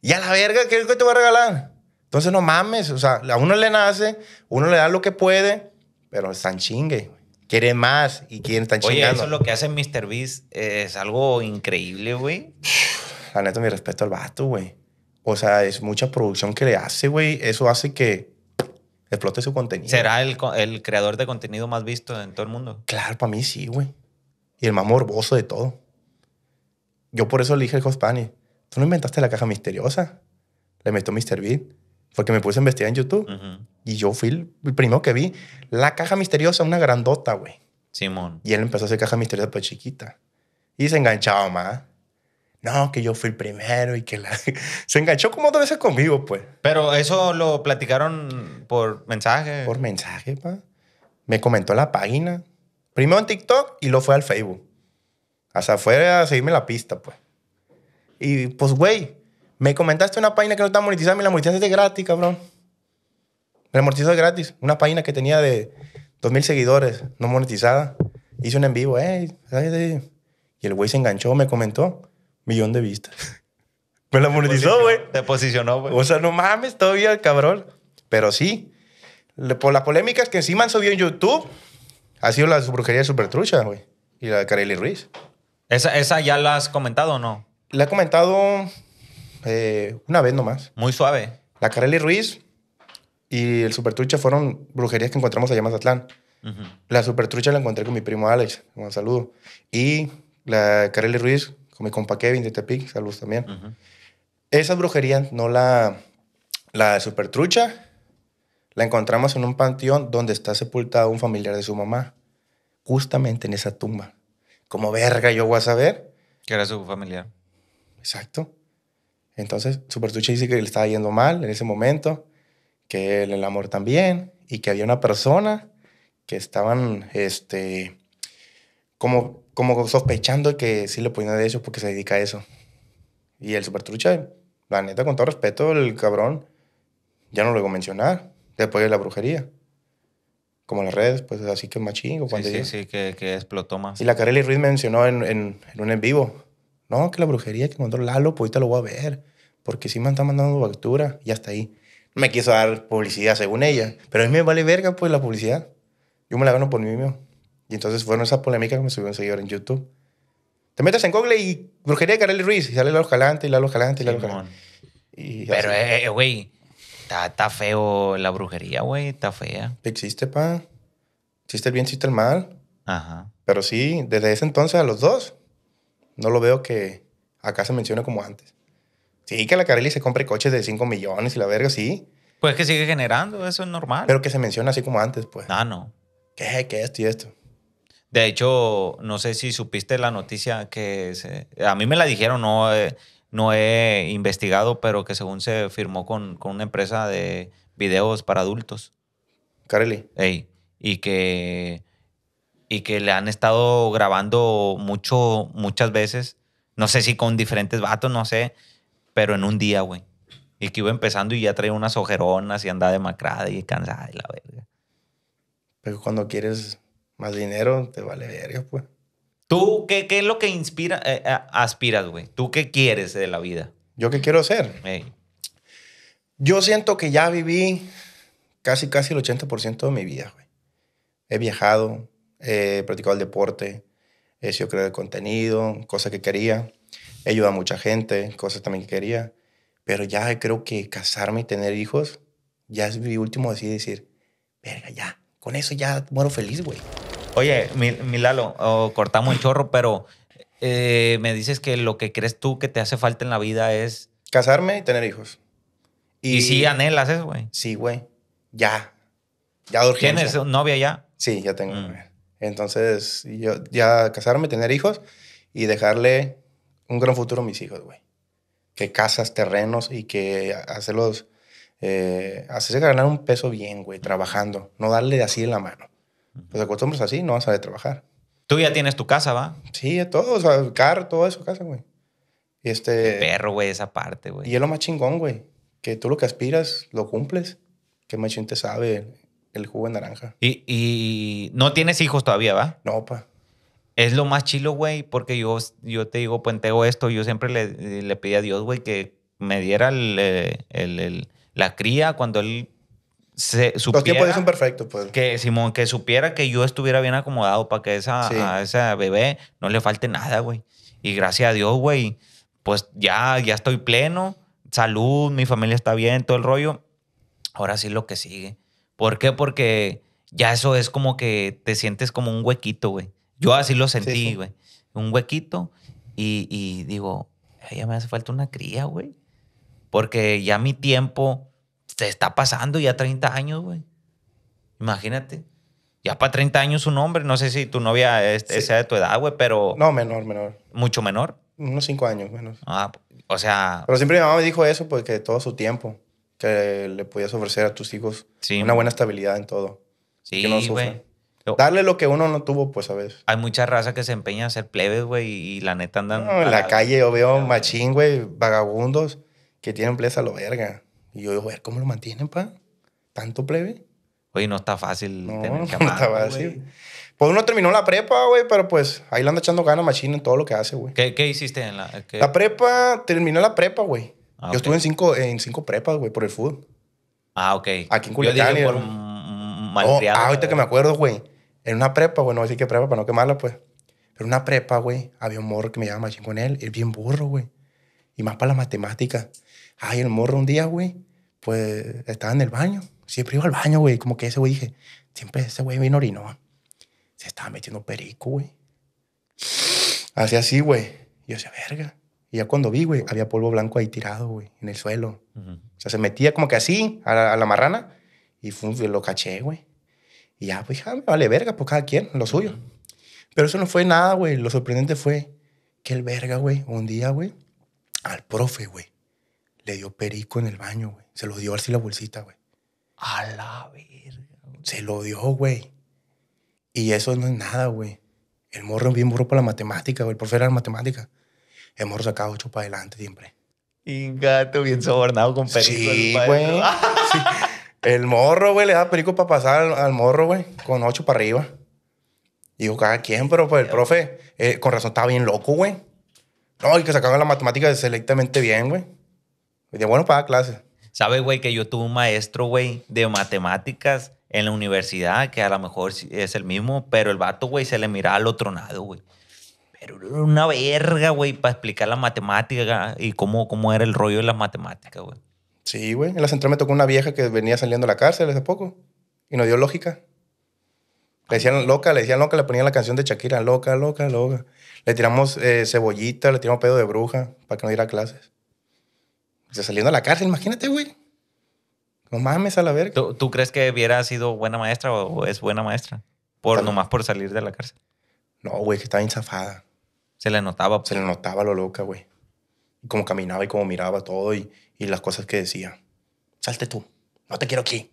y a la verga, ¿qué es lo que te voy a regalar? Entonces no mames, o sea, a uno le nace, uno le da lo que puede, pero están chingue. Quiere más y quieren tan chingando. Oye, eso lo que hace Mr. Beast es algo increíble, güey. <sighs> La neta, mi respeto al vato, güey. O sea, es mucha producción que le hace, güey. Eso hace que explote su contenido. ¿Será el, el creador de contenido más visto en todo el mundo? Claro, para mí sí, güey. Y el más morboso de todo yo por eso le dije al host tú no inventaste la caja misteriosa. Le inventó Mr. Beat Porque me puse a investigar en YouTube. Y yo fui el primero que vi la caja misteriosa, una grandota, güey. Simón. Y él empezó a hacer caja misteriosa, pues chiquita. Y se enganchaba más. No, que yo fui el primero y que la... <laughs> se enganchó como dos veces conmigo, pues. Pero eso lo platicaron por mensaje. Por mensaje, pa. Me comentó la página. Primero en TikTok y luego fue al Facebook. Hasta afuera a seguirme la pista, pues. Y pues, güey, me comentaste una página que no está monetizada, me la monetizaste gratis, cabrón. Me la monetizaste gratis. Una página que tenía de 2.000 seguidores, no monetizada. Hice un en vivo, eh. y el güey se enganchó, me comentó. Millón de vistas. <laughs> me la monetizó, güey. Te posicionó, güey. O sea, no mames, todavía cabrón. Pero sí, por las polémicas que encima han subido en YouTube, ha sido la brujería de Trucha, güey. Y la de Kareli Ruiz. ¿Esa, ya la has comentado o no? La he comentado eh, una vez nomás. Muy suave. La Carelli Ruiz y el Supertrucha fueron brujerías que encontramos allá en Mazatlán. La Supertrucha la encontré con mi primo Alex, un saludo. Y la Carelli Ruiz con mi compa Kevin de Tepic, saludos también. Esa brujería, Esas brujerías, no la, la Supertrucha, la encontramos en un panteón donde está sepultado un familiar de su mamá, justamente en esa tumba como verga yo voy a saber? Que era su familiar. Exacto. Entonces, Supertrucha dice que le estaba yendo mal en ese momento, que el amor también, y que había una persona que estaban, este, como, como sospechando que sí le ponía de eso porque se dedica a eso. Y el Supertrucha, la neta, con todo respeto, el cabrón, ya no lo voy a mencionar, después de la brujería como las redes, pues así que más chingo. Sí, sí, sí, que, que, explotó más. Y la Carely Ruiz mencionó en, en, en, un en vivo, no, que la brujería que mandó Lalo, pues ahorita lo voy a ver, porque sí me están mandando factura y hasta ahí. No me quiso dar publicidad según ella, pero a mí me vale verga pues la publicidad. Yo me la gano por mí mismo. Y entonces fueron esas polémicas que me subió un seguidor en YouTube. Te metes en Google y brujería de Carely Ruiz y sale Lalo Jalante y Lalo Jalante y Lalo Jalante. pero, eh, eh, güey, Está, feo la brujería, güey, está fea. Existe, pa. Existe el bien, existe el mal. Ajá. Pero sí, desde ese entonces a los dos, no lo veo que acá se mencione como antes. Sí, que la Carelli se compre coches de 5 millones y la verga, sí. Pues que sigue generando, eso es normal. Pero que se menciona así como antes, pues. Ah, no. ¿Qué? ¿Qué esto y esto? De hecho, no sé si supiste la noticia que se... a mí me la dijeron, ¿no? Eh, no he investigado, pero que según se firmó con, una empresa de videos para adultos. Carely. Ey, y que y que le han estado grabando mucho, muchas veces. No sé si con diferentes vatos, no sé, pero en un día, güey. Y que iba empezando y ya traía unas ojeronas y andaba demacrada y cansada de la verga. Pero cuando quieres más dinero, te vale verga, pues. ¿Tú qué, es lo que inspira, eh, eh, aspiras, güey? ¿Tú qué quieres de la vida? ¿Yo qué quiero hacer? Yo siento que ya viví casi, casi el 80% de mi vida, güey. He viajado, he practicado el deporte, he sido creador de contenido, cosas que quería. He ayudado a mucha gente, cosas también que quería. Pero ya creo que casarme y tener hijos ya es mi último así decir, verga, ya, con eso ya muero feliz, güey. Oye, mi, Lalo, cortamos el chorro, pero eh, me dices que lo que crees tú que te hace falta en la vida es... Casarme y tener hijos. Y, si sí anhelas eso, güey. Sí, güey. Ya. Ya de ¿Tienes novia ya? Sí, ya tengo. Mm. Entonces, yo ya casarme, tener hijos y dejarle un gran futuro a mis hijos, güey. Que casas, terrenos y que hacerlos... Eh, hacerse ganar un peso bien, güey, trabajando. No darle así en la mano. Pues acostumbras así, no vas a de trabajar. Tú ya tienes tu casa, ¿va? Sí, todo, o sea, el carro, todo eso, casa, güey. Y este... El perro, güey, esa parte, güey. Y es lo más chingón, güey. Que tú lo que aspiras, lo cumples. Que machín te sabe el jugo de naranja. Y, y no tienes hijos todavía, ¿va? No, pa. Es lo más chilo, güey, porque yo, yo te digo, puenteo esto. Yo siempre le, le pedí a Dios, güey, que me diera el, eh, la cría cuando él se supiera, Los tiempos son perfectos, pues. Que Simón, que supiera que yo estuviera bien acomodado para que esa, a esa bebé no le falte nada, güey. Y gracias a Dios, güey, pues ya, ya estoy pleno, salud, mi familia está bien, todo el rollo. Ahora sí lo que sigue. ¿Por qué? Porque ya eso es como que te sientes como un huequito, güey. Yo así lo sentí, güey. Un huequito y, y digo, ya me hace falta una cría, güey. Porque ya mi tiempo se está pasando ya 30 años, güey. Imagínate. Ya para 30 años su hombre, no sé si tu novia sea de tu edad, güey, pero... No, menor, menor. ¿Mucho menor? Unos 5 años menos. Ah, o sea... Pero siempre mi mamá me dijo eso, porque pues, todo su tiempo, que le podías ofrecer a tus hijos sí. una buena estabilidad en todo. Sí, güey. Darle lo que uno no tuvo, pues a veces. Hay mucha raza que se empeña a ser plebes, güey, y la neta andan. No, en la, calle yo veo machín, güey, vagabundos que tienen pleza a lo verga. Y yo, güey, ¿cómo lo mantienen, pa? ¿Tanto plebe? Oye, no está fácil no, tener No está fácil. Pues uno terminó la prepa, güey, pero pues ahí le anda echando ganas machine en todo lo que hace, güey. ¿Qué, ¿Qué, hiciste en la...? La prepa, terminé la prepa, güey. Ah, yo estuve en cinco, en cinco prepas, güey, por el fútbol. Ah, ok. Aquí en Culiacán. Yo dije por un oh, ah, ahorita que me acuerdo, güey. En una prepa, güey, no voy a decir que prepa para no quemarla, pues. Pero una prepa, güey, había un morro que me llamaba machín con él. Él bien burro, güey. Y más para las matemáticas. Ay, el morro un día, güey, pues estaba en el baño. Siempre iba al baño, güey. Como que ese güey dije, siempre ese güey vino orinó. Se estaba metiendo perico, güey. Hacía así, güey. Y yo decía, verga. Y ya cuando vi, güey, había polvo blanco ahí tirado, güey, en el suelo. O sea, se metía como que así a la, marrana y fue, lo caché, güey. Y ya, pues, ah, vale verga, pues cada quien, lo suyo. Pero eso no fue nada, güey. Lo sorprendente fue que el verga, güey, un día, güey, al profe, güey, le dio perico en el baño, güey. Se lo dio así la bolsita, güey. A la verga. Se lo dio, güey. Y eso no es nada, güey. El morro es bien burro para la matemática, güey. El profe era la matemática. El morro sacaba ocho para adelante siempre. Y gato bien sobornado con perico. Sí, güey. <laughs> El morro, güey, le da perico para pasar al, morro, güey, con ocho para arriba. Digo, cada quién? pero pues el profe, eh, con razón estaba bien loco, güey. No, y que sacaba la matemática selectamente bien, güey bueno para clases. ¿Sabes, güey, que yo tuve un maestro, güey, de matemáticas en la universidad, que a lo mejor es el mismo, pero el vato, güey, se le miraba al otro lado, güey. Pero era una verga, güey, para explicar la matemática y cómo, cómo era el rollo de las matemáticas, güey. Sí, güey. En la central me tocó una vieja que venía saliendo de la cárcel hace poco y nos dio lógica. Le decían loca, le decían loca, le ponían la canción de Shakira, loca, loca, loca. Le tiramos eh, cebollita, le tiramos pedo de bruja para que no diera clases saliendo a la cárcel, imagínate, güey. No mames a la verga. ¿Tú, crees que hubiera sido buena maestra o es buena maestra? Por, nomás por salir de la cárcel. No, güey, que estaba enzafada. Se le notaba. Pues. Se le notaba lo loca, güey. Como caminaba y como miraba todo y, las cosas que decía. Salte tú. No te quiero aquí.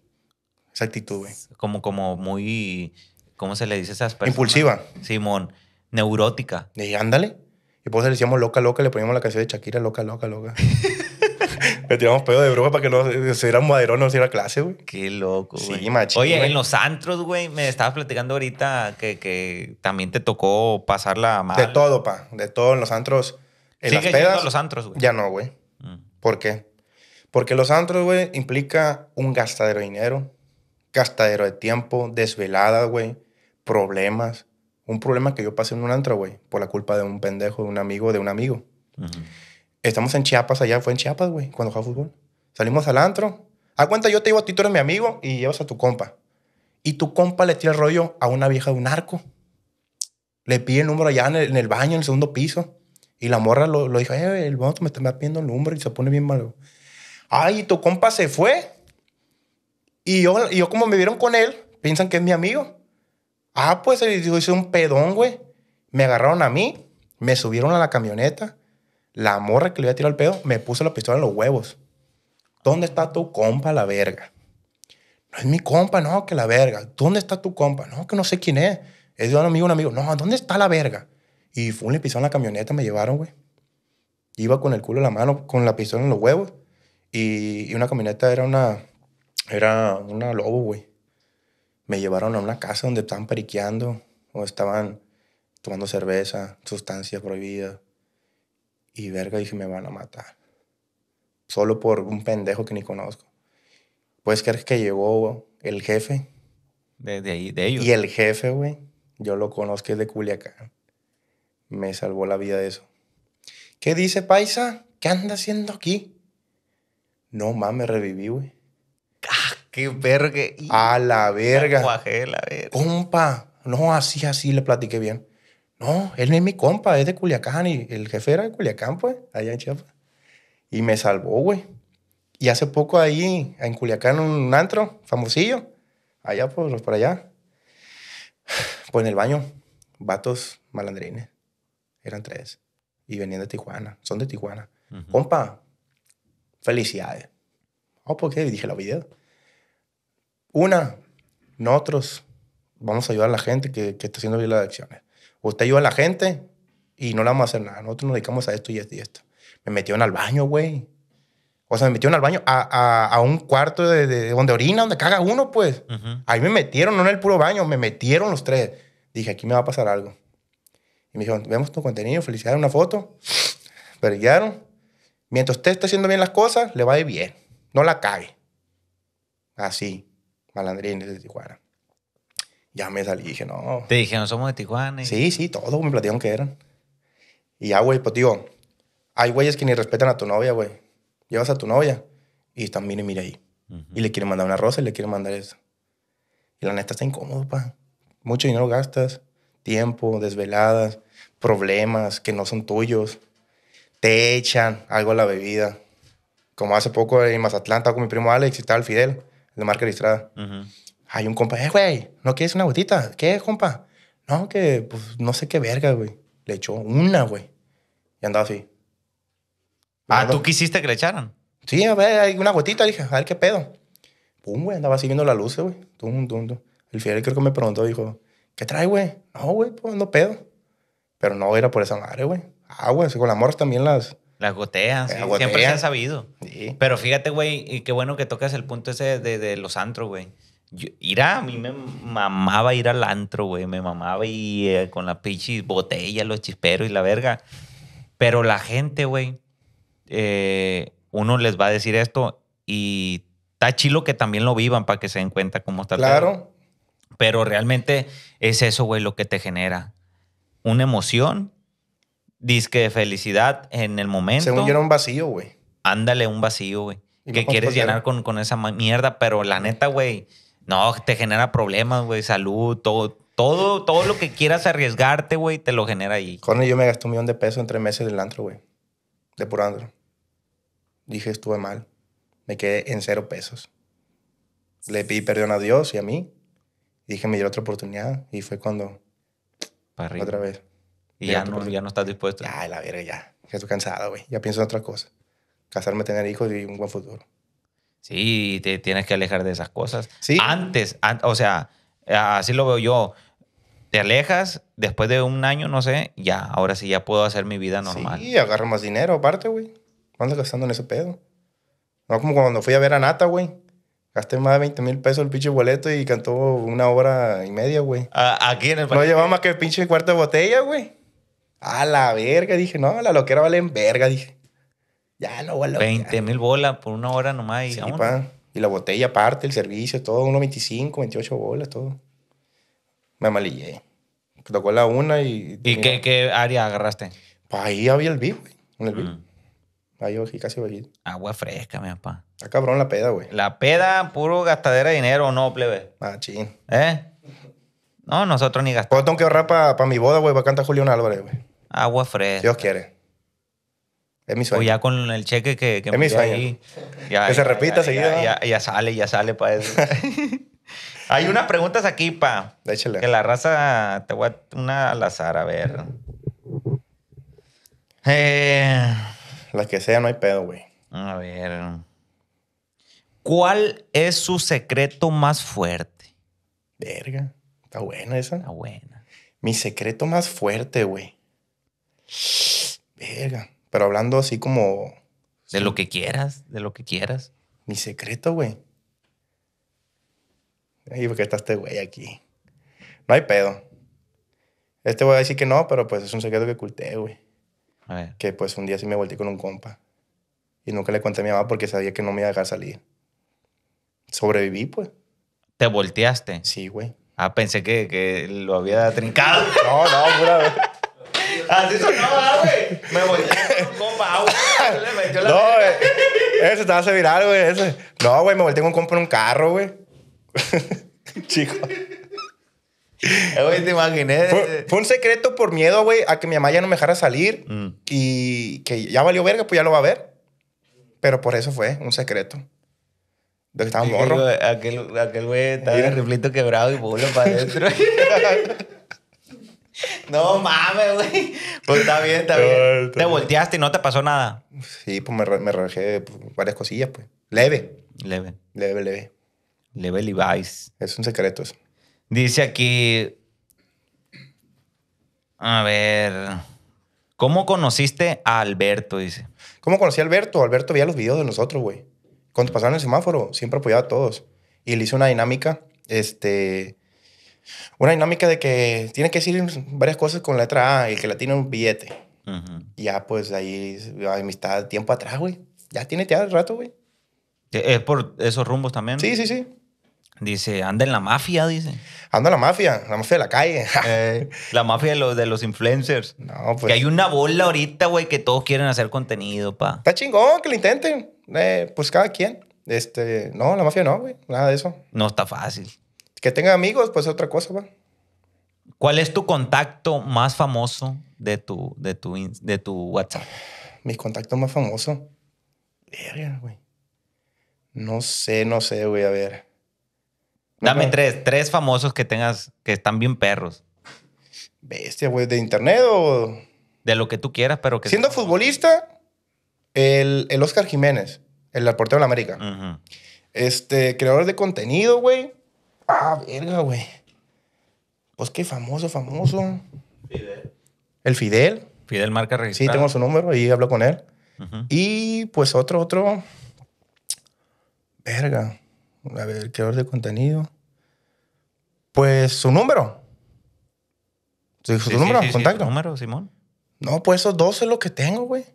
Esa actitud, güey. Como, como muy. ¿Cómo se le dice a esas Impulsiva. Simón. Neurótica. Y ándale. Y por le decíamos loca, loca, le poníamos la canción de Shakira, loca, loca, loca. <laughs> Le tiramos pedo de bruja para que no eh, se diera un maderón, no se diera clase, güey. Qué loco, güey. Sí, Oye, en los antros, güey, me estabas platicando ahorita que, que también te tocó pasar la mal. De todo, pa. De todo en los antros. En las pedas. los antros, güey? Ya no, güey. Mm. ¿Por qué? Porque los antros, güey, implica un gastadero de dinero, gastadero de tiempo, desveladas, güey, problemas. Un problema que yo pasé en un antro, güey, por la culpa de un pendejo, de un amigo, de un amigo. Estamos en Chiapas allá, fue en Chiapas, güey, cuando jugaba fútbol. Salimos al antro. A cuenta, yo te llevo a ti, tú eres mi amigo y llevas a tu compa. Y tu compa le tira el rollo a una vieja de un arco. Le pide el número allá en el, baño, en el segundo piso. Y la morra lo, lo dijo, eh, el vato me está pidiendo el número y se pone bien malo. Ay, tu compa se fue. Y yo, yo como me vieron con él, piensan que es mi amigo. Ah, pues yo eh, hice un pedón, güey. Me agarraron a mí, me subieron a la camioneta la morra que le a tirar el pedo me puso la pistola en los huevos. ¿Dónde está tu compa, la verga? No es mi compa, no, que la verga. ¿Dónde está tu compa? No, que no sé quién es. Es de un amigo, un amigo. No, ¿dónde está la verga? Y fue un pisó en la camioneta, me llevaron, güey. Iba con el culo en la mano, con la pistola en los huevos. Y, una camioneta era una. Era una lobo, güey. Me llevaron a una casa donde estaban periqueando, o estaban tomando cerveza, sustancias prohibidas. Y verga, dije, me van a matar. Solo por un pendejo que ni conozco. Pues, creer que llegó el jefe. De, ahí, de ellos. Y el jefe, güey, yo lo conozco, es de Culiacán. Me salvó la vida de eso. ¿Qué dice Paisa? ¿Qué anda haciendo aquí? No mames, reviví, güey. ¡Ah, qué verga! A la verga. la verga. Compa, no, así, así le platiqué bien. No, él no es mi compa, es de Culiacán y el jefe era de Culiacán, pues, allá en Chiapas. Y me salvó, güey. Y hace poco ahí, en Culiacán, un antro famosillo, allá por, por allá. Pues en el baño, vatos malandrines. Eran tres. Y venían de Tijuana, son de Tijuana. Compa, felicidades. Oh, ¿por qué? Dije la video. Una, nosotros vamos a ayudar a la gente que, que está haciendo bien las acciones usted ayuda a la gente y no le vamos a hacer nada. Nosotros nos dedicamos a esto y esto y esto. Me metieron al baño, güey. O sea, me metieron al baño a, un cuarto de, donde orina, donde caga uno, pues. Ahí me metieron, no en el puro baño, me metieron los tres. Dije, aquí me va a pasar algo. Y me dijeron, vemos tu contenido, felicidades, una foto. <sniffs> Pero Mientras usted está haciendo bien las cosas, le va a ir bien. No la cague. Así, malandrines de Tijuana. Ya me salí, dije, no. Te dije no somos de Tijuana. Sí, sí, todos me platicaron que eran. Y ya, güey, pues digo, hay güeyes que ni respetan a tu novia, güey. Llevas a tu novia y están, mire, mire ahí. Y le quieren mandar una rosa y le quieren mandar eso. Y la neta está incómodo, pa. Mucho dinero gastas, tiempo, desveladas, problemas que no son tuyos. Te echan algo a la bebida. Como hace poco en Mazatlán estaba con mi primo Alex y estaba el Fidel, el de Marca de Estrada. Hay un compa, eh, güey, ¿no quieres una gotita? ¿Qué, compa? No, que pues no sé qué verga, güey. Le echó una, güey. Y andaba así. Ah, ¿tú quisiste que le echaran? Sí, a ver, hay una gotita, dije, a ver qué pedo. Pum, güey, andaba siguiendo la luz, güey. Tum, tum, El fiel creo que me preguntó, dijo, ¿qué trae, güey? No, güey, pues no pedo. Pero no era por esa madre, güey. Ah, güey, con la morra también las... Las goteas, siempre se ha sabido. Pero fíjate, güey, y qué bueno que tocas el punto ese de, de los antros, güey. Yo, ir a, mí me mamaba ir al antro, güey. Me mamaba y eh, con la pinche botella, los chisperos y la verga. Pero la gente, güey, eh, uno les va a decir esto y está chilo que también lo vivan para que se den cuenta cómo está. Claro. Pero realmente es eso, güey, lo que te genera. Una emoción, disque de felicidad en el momento. Se yo era un vacío, güey. Ándale, un vacío, güey. Que quieres llenar con, con esa mierda, pero la neta, güey no, te genera problemas, güey, salud, todo, todo, todo lo que quieras arriesgarte, güey, te lo genera ahí. Con yo me gasté un millón de pesos en tres meses del antro, güey. De puro antro. Dije, estuve mal. Me quedé en cero pesos. Le pedí perdón a Dios y a mí. Dije, me dio otra oportunidad. Y fue cuando. Para otra vez. Y ya no, ya estás dispuesto. Ya, la verga, ya. Ya estoy cansado, güey. Ya pienso en otra cosa. Casarme, tener hijos y un buen futuro. Sí, te tienes que alejar de esas cosas. Sí. Antes, o sea, así lo veo yo. Te alejas, después de un año, no sé, ya, ahora sí ya puedo hacer mi vida normal. Sí, agarro más dinero aparte, güey. Ando gastando en ese pedo. No como cuando fui a ver a Nata, güey. Gasté más de 20 mil pesos el pinche boleto y cantó una hora y media, güey. Aquí en el No llevaba más que el pinche cuarto de botella, güey. A la verga, dije, no, la loquera vale en verga, dije. Ya lo vuelvo. 20 mil bolas por una hora nomás y Y la botella aparte, el servicio, todo, unos 25, 28 bolas, todo. Me amalillé. Tocó la una y. ¿Y qué, área agarraste? Pues ahí había el VIP, güey. En el VIP. Mm. Ahí casi Agua fresca, mi papá. Está cabrón la peda, güey. La peda, puro gastadera de dinero, ¿no, plebe? Ah, ching. ¿Eh? No, nosotros ni gastamos. Pues tengo que ahorrar para mi boda, güey. Va a cantar Julián Álvarez, güey. Agua fresca. Dios quiere. Es mi sueño. O ya con el cheque que, que es mi que se repita ya, seguido. Ya, sale, ya sale para eso. <laughs> Hay unas preguntas aquí, pa. Échale. Que la raza te voy a una al azar, a ver. Eh... Las que sea, no hay pedo, güey. A ver. ¿Cuál es su secreto más fuerte? Verga. Está buena esa. Está buena. Mi secreto más fuerte, güey. Verga. Pero hablando así como... De lo que quieras, de lo que quieras. Mi secreto, güey. Y porque está este güey aquí. No hay pedo. Este voy a decir que no, pero pues es un secreto que oculté, güey. Que pues un día sí me volteé con un compa. Y nunca le conté a mi mamá porque sabía que no me iba a dejar salir. Sobreviví, pues. ¿Te volteaste? Sí, güey. Ah, pensé que, que lo había trincado. <laughs> no, no, pura Así sonaba, güey. Me volteé con compa, güey. No, güey. Ese estaba a viral, güey. No, güey, me volteé con un compa en un carro, güey. <laughs> Chico. Eh, güey, te imaginé. Fue, un secreto por miedo, güey, a que mi mamá ya no me dejara salir mm. y que ya valió verga, pues ya lo va a ver. Pero por eso fue un secreto. De que estaba morro. Aquel, aquel güey estaba en el riflito quebrado y bolo para adentro. <laughs> No mames, güey. Pues está bien, está bien. te volteaste y no te pasó nada. Sí, pues me, me de varias cosillas, pues. Leve. Leve. Leve, leve. Leve Levi's. Es un secreto eso. Dice aquí. A ver. ¿Cómo conociste a Alberto? Dice. ¿Cómo conocí a Alberto? Alberto veía los videos de nosotros, güey. Cuando pasaban el semáforo, siempre apoyaba a todos. Y le hice una dinámica. Este una dinámica de que tiene que decir varias cosas con letra A y que la tiene un billete. Ya, pues ahí, amistad, tiempo atrás, güey. Ya tiene el rato, güey. ¿E-, ¿Es por esos rumbos también? Sí, sí, sí. Dice, anda en la mafia, dice. Anda en la mafia, la mafia de la calle. <laughs> Eh, la mafia de los, de los influencers. No, pues. Que hay una bola ahorita, güey, que todos quieren hacer contenido, pa. Está chingón que lo intenten. Eh, pues cada quien. Este, no, la mafia no, güey. Nada de eso. No está fácil. Que tenga amigos, pues es otra cosa, va. ¿Cuál es tu contacto más famoso de tu, de tu, de tu WhatsApp? Mi contacto más famoso. Verga, güey. No sé, no sé, güey, a ver. Dame tres, tres famosos que tengas, que están bien perros. Bestia, güey, de internet o. De lo que tú quieras, pero que. Siendo futbolista, el, el Oscar Jiménez, el portero de la América. Este, creador de contenido, güey. Ah, verga, güey. Pues qué famoso, famoso. Fidel. El Fidel. Fidel marca registrada. Sí, tengo su número y hablo con él. Y pues otro, otro. Verga. A ver, creador de contenido. Pues su número. Su, número, contacto. Su número, Simón. No, pues esos dos es lo que tengo, güey.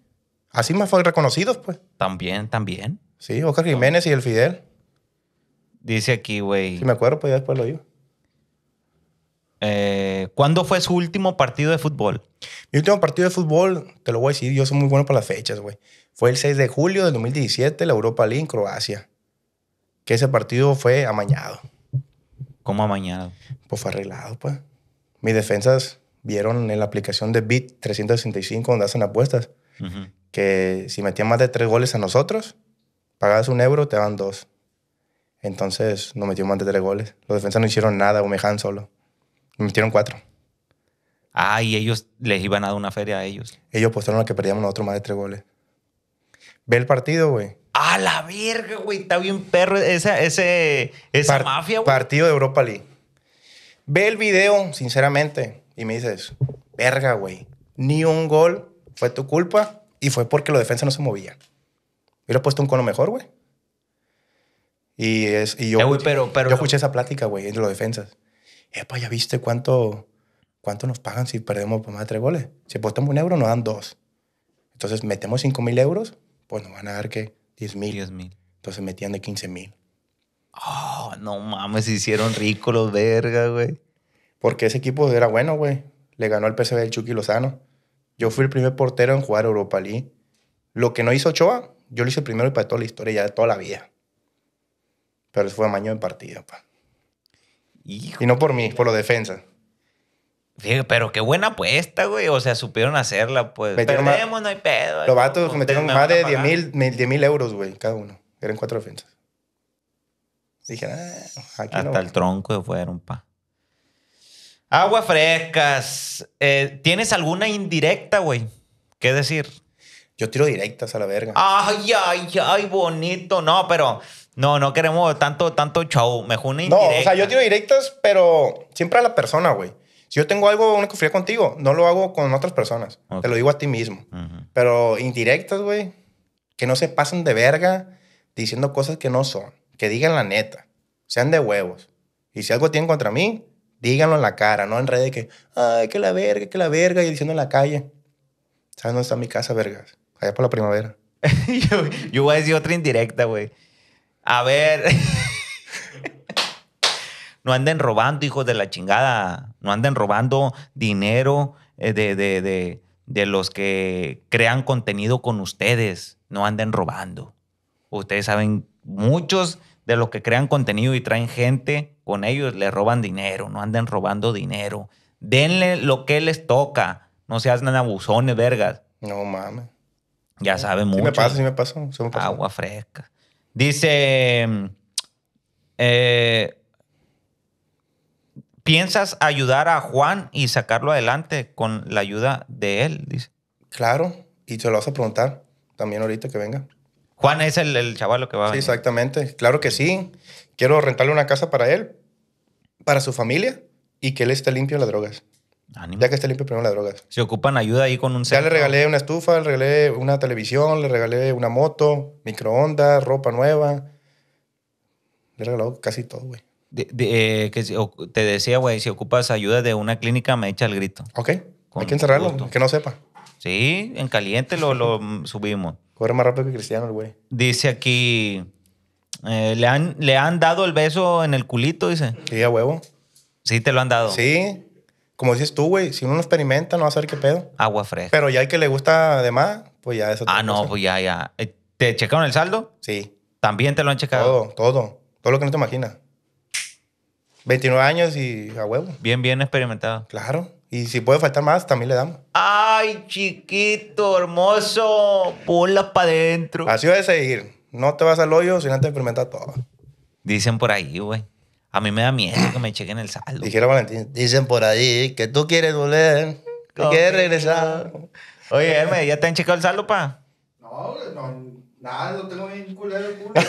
Así me fueron reconocidos, pues. También, también. Sí, Oscar Jiménez y el Fidel. Dice aquí, güey. Si me acuerdo, pues ya después lo digo. Eh, ¿Cuándo fue su último partido de fútbol? Mi último partido de fútbol, te lo voy a decir, yo soy muy bueno para las fechas, güey. Fue el 6 de julio del 2017, la Europa League en Croacia. Que ese partido fue amañado. ¿Cómo amañado? Pues fue arreglado, pues. Mis defensas vieron en la aplicación de BIT 365, donde hacen apuestas, que si metían más de tres goles a nosotros, pagabas un euro, te daban dos. Entonces nos metió más de tres goles. Los defensas no hicieron nada, Omejan solo. Nos metieron cuatro. Ah, y ellos les iban a dar una feria a ellos. Ellos postaron a que perdíamos nosotros más de tres goles. Ve el partido, güey. ¡Ah, la verga, güey! Está bien perro esa, ese, mafia, güey. Partido de Europa League. Ve el video, sinceramente, y me dices, verga, güey. Ni un gol fue tu culpa y fue porque la defensas no se movía. he puesto un cono mejor, güey. Y, es, y yo, yo escuché esa plática, güey, entre los defensas. Epa, ¿ya viste cuánto, cuánto nos pagan si perdemos por más de tres goles? Si apostamos un euro, nos dan dos. Entonces, metemos cinco mil euros, pues nos van a dar, que 10 mil. Entonces, metían de quince mil. Oh, no mames, se hicieron ricos los verga güey. Porque ese equipo era bueno, güey. Le ganó al PSV del Chucky Lozano. Yo fui el primer portero en jugar Europa League. Lo que no hizo Ochoa, yo lo hice primero y para toda la historia, ya de toda la vida. Pero fue maño de partido, pa. y no por mí, por los defensas. Pero qué buena apuesta, güey. O sea, supieron hacerla, pues. Perdemos, no hay pedo. Los vatos metieron más de 10 mil, euros, güey, cada uno. Eran cuatro defensas. Dije, ah, aquí Hasta el tronco fueron, pa. Agua frescas. Eh, ¿Tienes alguna indirecta, güey? ¿Qué decir? Yo tiro directas a la verga. Ay, ay, ay, bonito. No, pero no, no queremos tanto, tanto show. Mejor una indirecta. No, o sea, yo tiro directas, pero siempre a la persona, güey. Si yo tengo algo, que confía contigo, no lo hago con otras personas. Te lo digo a ti mismo. Pero indirectas, güey, que no se pasen de verga diciendo cosas que no son. Que digan la neta. Sean de huevos. Y si algo tienen contra mí, díganlo en la cara, no en redes que, ay, que la verga, que la verga, y diciendo en la calle. ¿Sabes dónde está mi casa, vergas? Allá por la primavera. <laughs> yo, voy a decir otra indirecta, güey. A ver. <laughs> no anden robando, hijos de la chingada. No anden robando dinero eh, de, los que crean contenido con ustedes. No anden robando. Ustedes saben, muchos de los que crean contenido y traen gente con ellos le roban dinero. No anden robando dinero. Denle lo que les toca. No se hacen abusones, vergas. No mames. Ya sabe mucho. Sí me pasa, sí me pasa. Agua fresca. Dice, eh, ¿piensas ayudar a Juan y sacarlo adelante con la ayuda de él? Dice. Claro, y te lo vas a preguntar también ahorita que venga. Juan es el, el chaval que va a Sí, exactamente. Claro que sí. Quiero rentarle una casa para él, para su familia, y que él esté limpio de las drogas. Ya que esté limpio primero las drogas. Si ocupan ayuda ahí con un... Ya le regalé una estufa, le regalé una televisión, le regalé una moto, microondas, ropa nueva. Le he regalado casi todo, güey. Eh, que te decía, güey, si ocupas ayuda de una clínica, me echa el grito. Ok. Hay que encerrarlo, que no sepa. Sí, en caliente lo, subimos. Corre más rápido que Cristiano, el güey. Dice aquí. Eh, ¿le, han, ¿Le han dado el beso en el culito? Dice. Sí, a huevo. Sí, te lo han dado. Sí como dices tú, güey, si uno no experimenta, no va a saber qué pedo. Agua fresca. Pero ya hay que le gusta de más, pues ya eso. Ah, no, pues ya, ya. Eh, ¿Te checaron el saldo? Sí. ¿También te lo han checado? Todo, todo. Todo lo que no te imaginas. 29 años y a huevo. Bien, bien experimentado. Claro. Y si puede faltar más, también le damos. ¡Ay, chiquito, hermoso! Ponla para adentro. Así va a seguir. No te vas al hoyo si no te experimentas todo. Dicen por ahí, güey. A mí me da miedo que me chequen el saldo. Dijeron Valentín, dicen por ahí que tú quieres volver, que quieres regresar. Oye, Hermes, ¿ya te han checado el saldo, pa? No, no, nada, no tengo bien culero el culo. <laughs>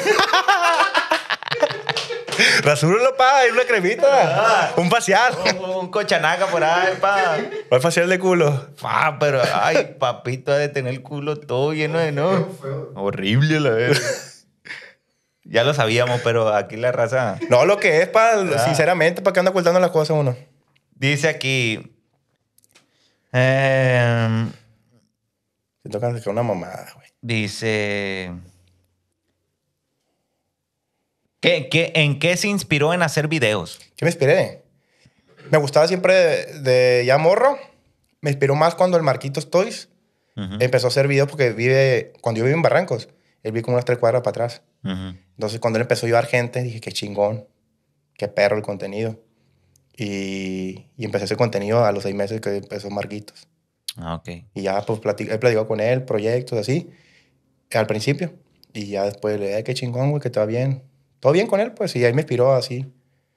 Rasúralo, pa, hay una cremita. Ah. un facial. Un, cochanaca por ahí, pa. Un facial de culo. Pa, pero, ay, papito, ha de tener el culo todo lleno de no. Horrible la verdad. Ya lo sabíamos, pero aquí la raza. No, lo que es, sinceramente, ¿para qué anda ocultando las cosas uno? Dice aquí. Eh, toca que una mamada, güey. Dice. en qué se inspiró en hacer videos? ¿Qué me inspiré? Me gustaba siempre de, ya morro. Me inspiró más cuando el Marquito Toys empezó a hacer videos porque vive. Cuando yo vivo en Barrancos, él vive como unas tres cuadras para atrás. Entonces, cuando él empezó a llevar gente, dije, que chingón, qué perro el contenido. Y, y empecé ese contenido a los seis meses que empezó Marguitos. Ah, ok. Y ya, pues, he platicado con él, proyectos, así, al principio. Y ya después le dije, qué chingón, güey, que todo bien. Todo bien con él, pues, y ahí me inspiró así.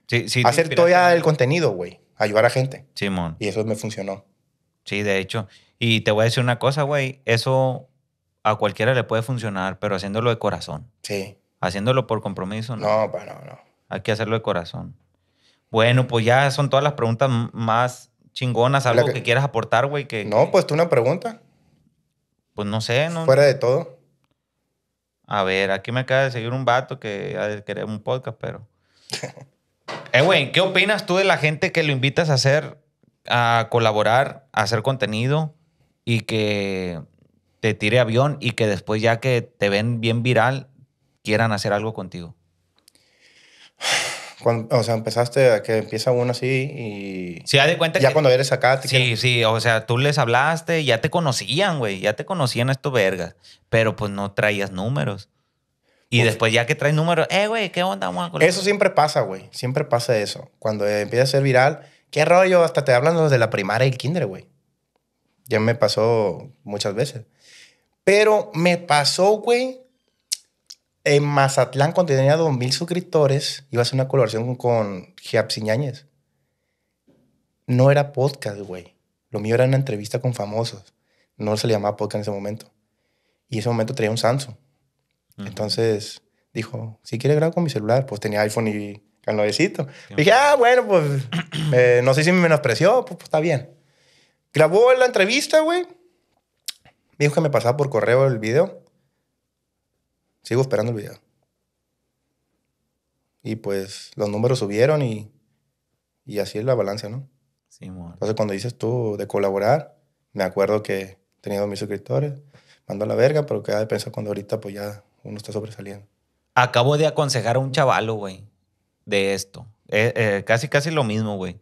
Sí, sí. hacer todavía el contenido, güey. Ayudar a gente. Simón. y eso me funcionó. Sí, de hecho. Y te voy a decir una cosa, güey. Eso a cualquiera le puede funcionar, pero haciéndolo de corazón. Sí haciéndolo por compromiso, no. No, pues no, no. Hay que hacerlo de corazón. Bueno, pues ya son todas las preguntas más chingonas. ¿Algo que... quieras aportar, güey? Que, no, pues tú una pregunta. Pues no sé, ¿no? Fuera de todo. A ver, aquí me acaba de seguir un vato que ha un podcast, pero. <laughs> eh, güey, ¿qué opinas tú de la gente que lo invitas a hacer, a colaborar, a hacer contenido y que te tire avión y que después ya que te ven bien viral, quieran hacer algo contigo? <sighs> Cuando, o sea, empezaste a que empieza uno así y. Sí, de cuenta ya cuando eres acá. sí, sí, o sea, tú les hablaste, ya te conocían, güey, ya te conocían estos vergas, pero pues no traías números. Y después ya que traes números, eh, güey, ¿qué onda? Vamos a eso siempre pasa, güey, siempre pasa eso. Cuando eh, empieza a ser viral, ¿qué rollo? Hasta te hablan desde la primaria y el kinder, güey. Ya me pasó muchas veces. Pero me pasó, güey, en Mazatlán, cuando tenía 2.000 suscriptores, iba a hacer una colaboración con, con Giapsiñáñez. No era podcast, güey. Lo mío era una entrevista con famosos. No se le llamaba podcast en ese momento. Y en ese momento traía un Samsung. Entonces dijo, si quiere grabar con mi celular, pues tenía iPhone y canoecito. Dije, ah, bueno, pues <clears throat> eh, no sé si me menospreció, pues, pues, está bien. Grabó la entrevista, güey. Me dijo que me pasaba por correo el video. Sigo esperando el video. Y pues los números subieron y, y así es la balanza, ¿no? Sí, amor. Entonces cuando dices tú de colaborar, me acuerdo que tenía dos mil suscriptores, mandó a la verga, pero de pensar cuando ahorita pues ya uno está sobresaliendo. Acabo de aconsejar a un chavalo, güey, de esto. Eh, eh, casi, casi lo mismo, güey.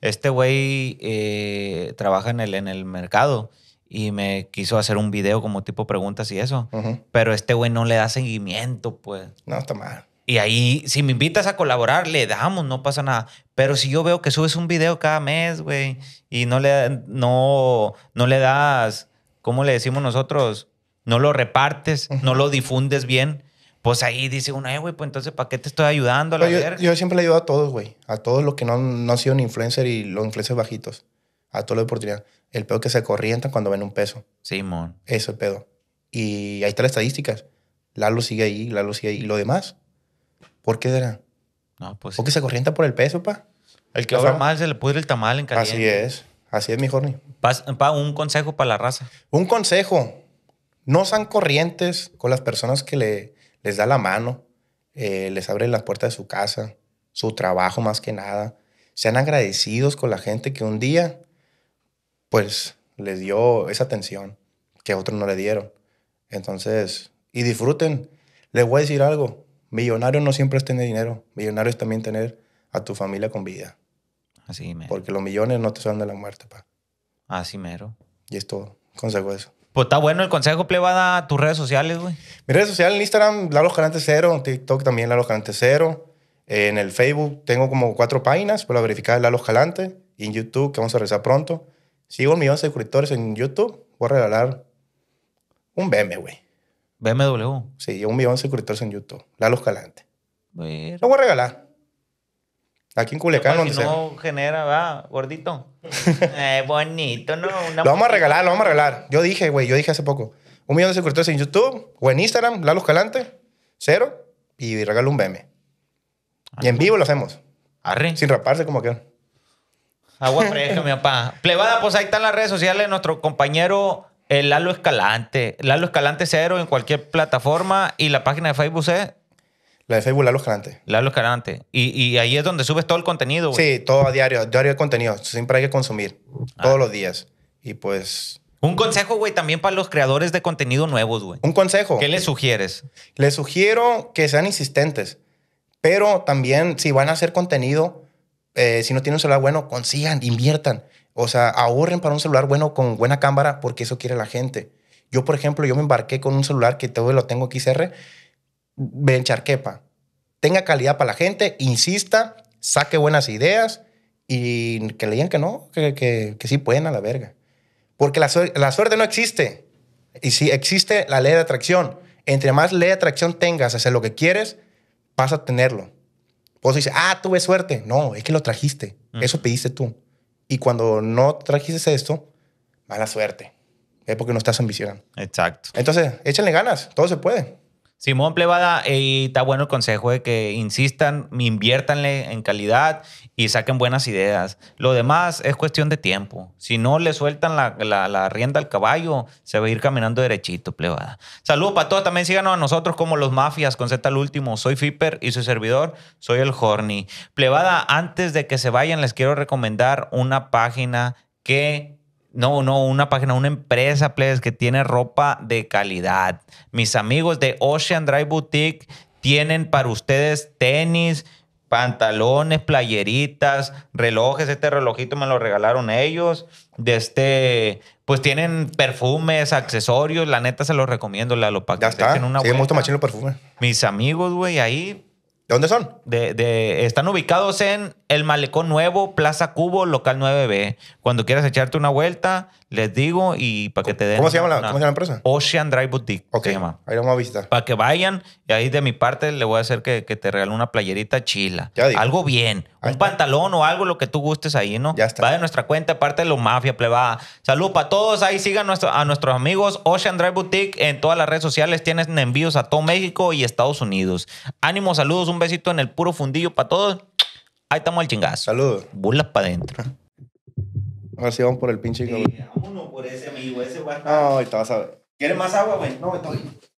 Este güey eh, trabaja en el, en el mercado y me quiso hacer un video como tipo preguntas y eso. Pero este güey no le da seguimiento, pues. No, está mal. Y ahí, si me invitas a colaborar, le damos, no pasa nada. Pero si yo veo que subes un video cada mes, güey, y no le, no, no le das, ¿cómo le decimos nosotros? No lo repartes, no lo difundes bien. Pues ahí dice uno, eh, güey, pues entonces, ¿para qué te estoy ayudando? A yo, siempre le ayudo a todos, güey. A todos los que no, no han sido un influencer y los influencers bajitos. A todos la oportunidad. El pedo que se corrientan cuando ven un peso. Simón Eso es el pedo. Y ahí están las estadísticas. Lalo sigue ahí, Lalo sigue ahí. ¿Y lo demás? ¿Por qué será? No, pues. Porque se corrienta por el peso, pa. El que va mal se le pudre el tamal en caliente. Así es. Así es, mi Jorni. Pa, un consejo para la raza. Un consejo. No sean corrientes con las personas que le, les da la mano, eh, les abren las puertas de su casa, su trabajo más que nada. Sean agradecidos con la gente que un día pues les dio esa atención que otros no le dieron. Entonces, y disfruten. Les voy a decir algo, millonario no siempre es tener dinero, millonario es también tener a tu familia con vida. Así mero. Porque los millones no te salen de la muerte, pa. Así mero. Y es todo, consejo eso. Pues está bueno el consejo, plebada, a tus redes sociales, güey. Mis redes sociales en Instagram, Lalo Calante Cero, en TikTok también Lalo Calante Cero. En el Facebook tengo como cuatro páginas, para verificar verificada Lalo Calante Y en YouTube, que vamos a regresar pronto, si un millón de suscriptores en YouTube, voy a regalar un BMW, güey. BMW. Sí, un millón de suscriptores en YouTube. Lalo Escalante. Lo voy a regalar. Aquí en Culiacán, no, no genera, va, gordito. <laughs> eh, bonito, ¿no? lo vamos a regalar, lo vamos a regalar. Yo dije, güey, yo dije hace poco. Un millón de suscriptores en YouTube o en Instagram, Lalo Escalante, cero, y regalo un BMW. y en vivo lo hacemos. Arre. Sin raparse como que. Agua fresca, mi papá. Plebada, pues ahí están las redes sociales de nuestro compañero el Lalo Escalante. Lalo Escalante Cero en cualquier plataforma y la página de Facebook es... La de Facebook, Lalo Escalante. Lalo Escalante. Y, ahí es donde subes todo el contenido. Güey. Sí, todo a diario, diario de contenido. Siempre hay que consumir, ah. todos los días. Y pues... Un consejo, güey, también para los creadores de contenido nuevos, güey. Un consejo. ¿Qué les sugieres? Les sugiero que sean insistentes, pero también si van a hacer contenido, eh, si no tienen un celular bueno, consigan, inviertan. O sea, ahorren para un celular bueno con buena cámara porque eso quiere la gente. Yo, por ejemplo, yo me embarqué con un celular que todo lo tengo XR, charquepa. Tenga calidad para la gente, insista, saque buenas ideas y que le digan que no, que, que, que sí pueden a la verga. Porque la, suerte, no existe. Y si existe la ley de atracción, entre más ley de atracción tengas hacia lo que quieres, vas a tenerlo. Vos pues ah, tuve suerte. No, es que lo trajiste. Eso pediste tú. Y cuando no trajiste esto, mala suerte. Es porque no estás ambicionando. Exacto. Entonces, échenle ganas. Todo se puede. Simón Plevada, y está bueno el consejo de que insistan, inviértanle en calidad y saquen buenas ideas. Lo demás es cuestión de tiempo. Si no le sueltan la, rienda al caballo, se va a ir caminando derechito, Plevada. Saludos para todos. También síganos a nosotros como los mafias con Z al último. Soy Fiper y su servidor, soy el Horny. Plevada, antes de que se vayan, les quiero recomendar una página que no, no, una página, una empresa, please, que tiene ropa de calidad. Mis amigos de Ocean Drive Boutique tienen para ustedes tenis, pantalones, playeritas, relojes. Este relojito me lo regalaron ellos. De este, pues tienen perfumes, accesorios. La neta se los recomiendo, La lo ya está. perfume. Mis amigos, güey, ahí dónde son? De, de, están ubicados en el Malecón Nuevo, Plaza Cubo, local 9B. Cuando quieras echarte una vuelta, les digo y para que te den. ¿Cómo se llama la, empresa? Ocean Drive Boutique. Se llama. Ahí vamos a visitar. Para que vayan y ahí de mi parte le voy a hacer que, te regale una playerita chila. Ya Algo bien. un pantalón o algo, lo que tú gustes ahí, ¿no? Ya está. Va de nuestra cuenta, aparte de lo mafia, plebada. Salud para todos. Ahí sigan a nuestros amigos Ocean Drive Boutique en todas las redes sociales. Tienen envíos a todo México y Estados Unidos. Ánimo, saludos. Un besito en el puro fundillo para todos. Ahí estamos al chingazo. Saludos. Burlas para adentro. A ver si vamos por el pinche. Sí, vámonos por ese amigo, ese va a estar. No, ahorita vas a ver. ¿Quieres más agua, güey? No, estoy.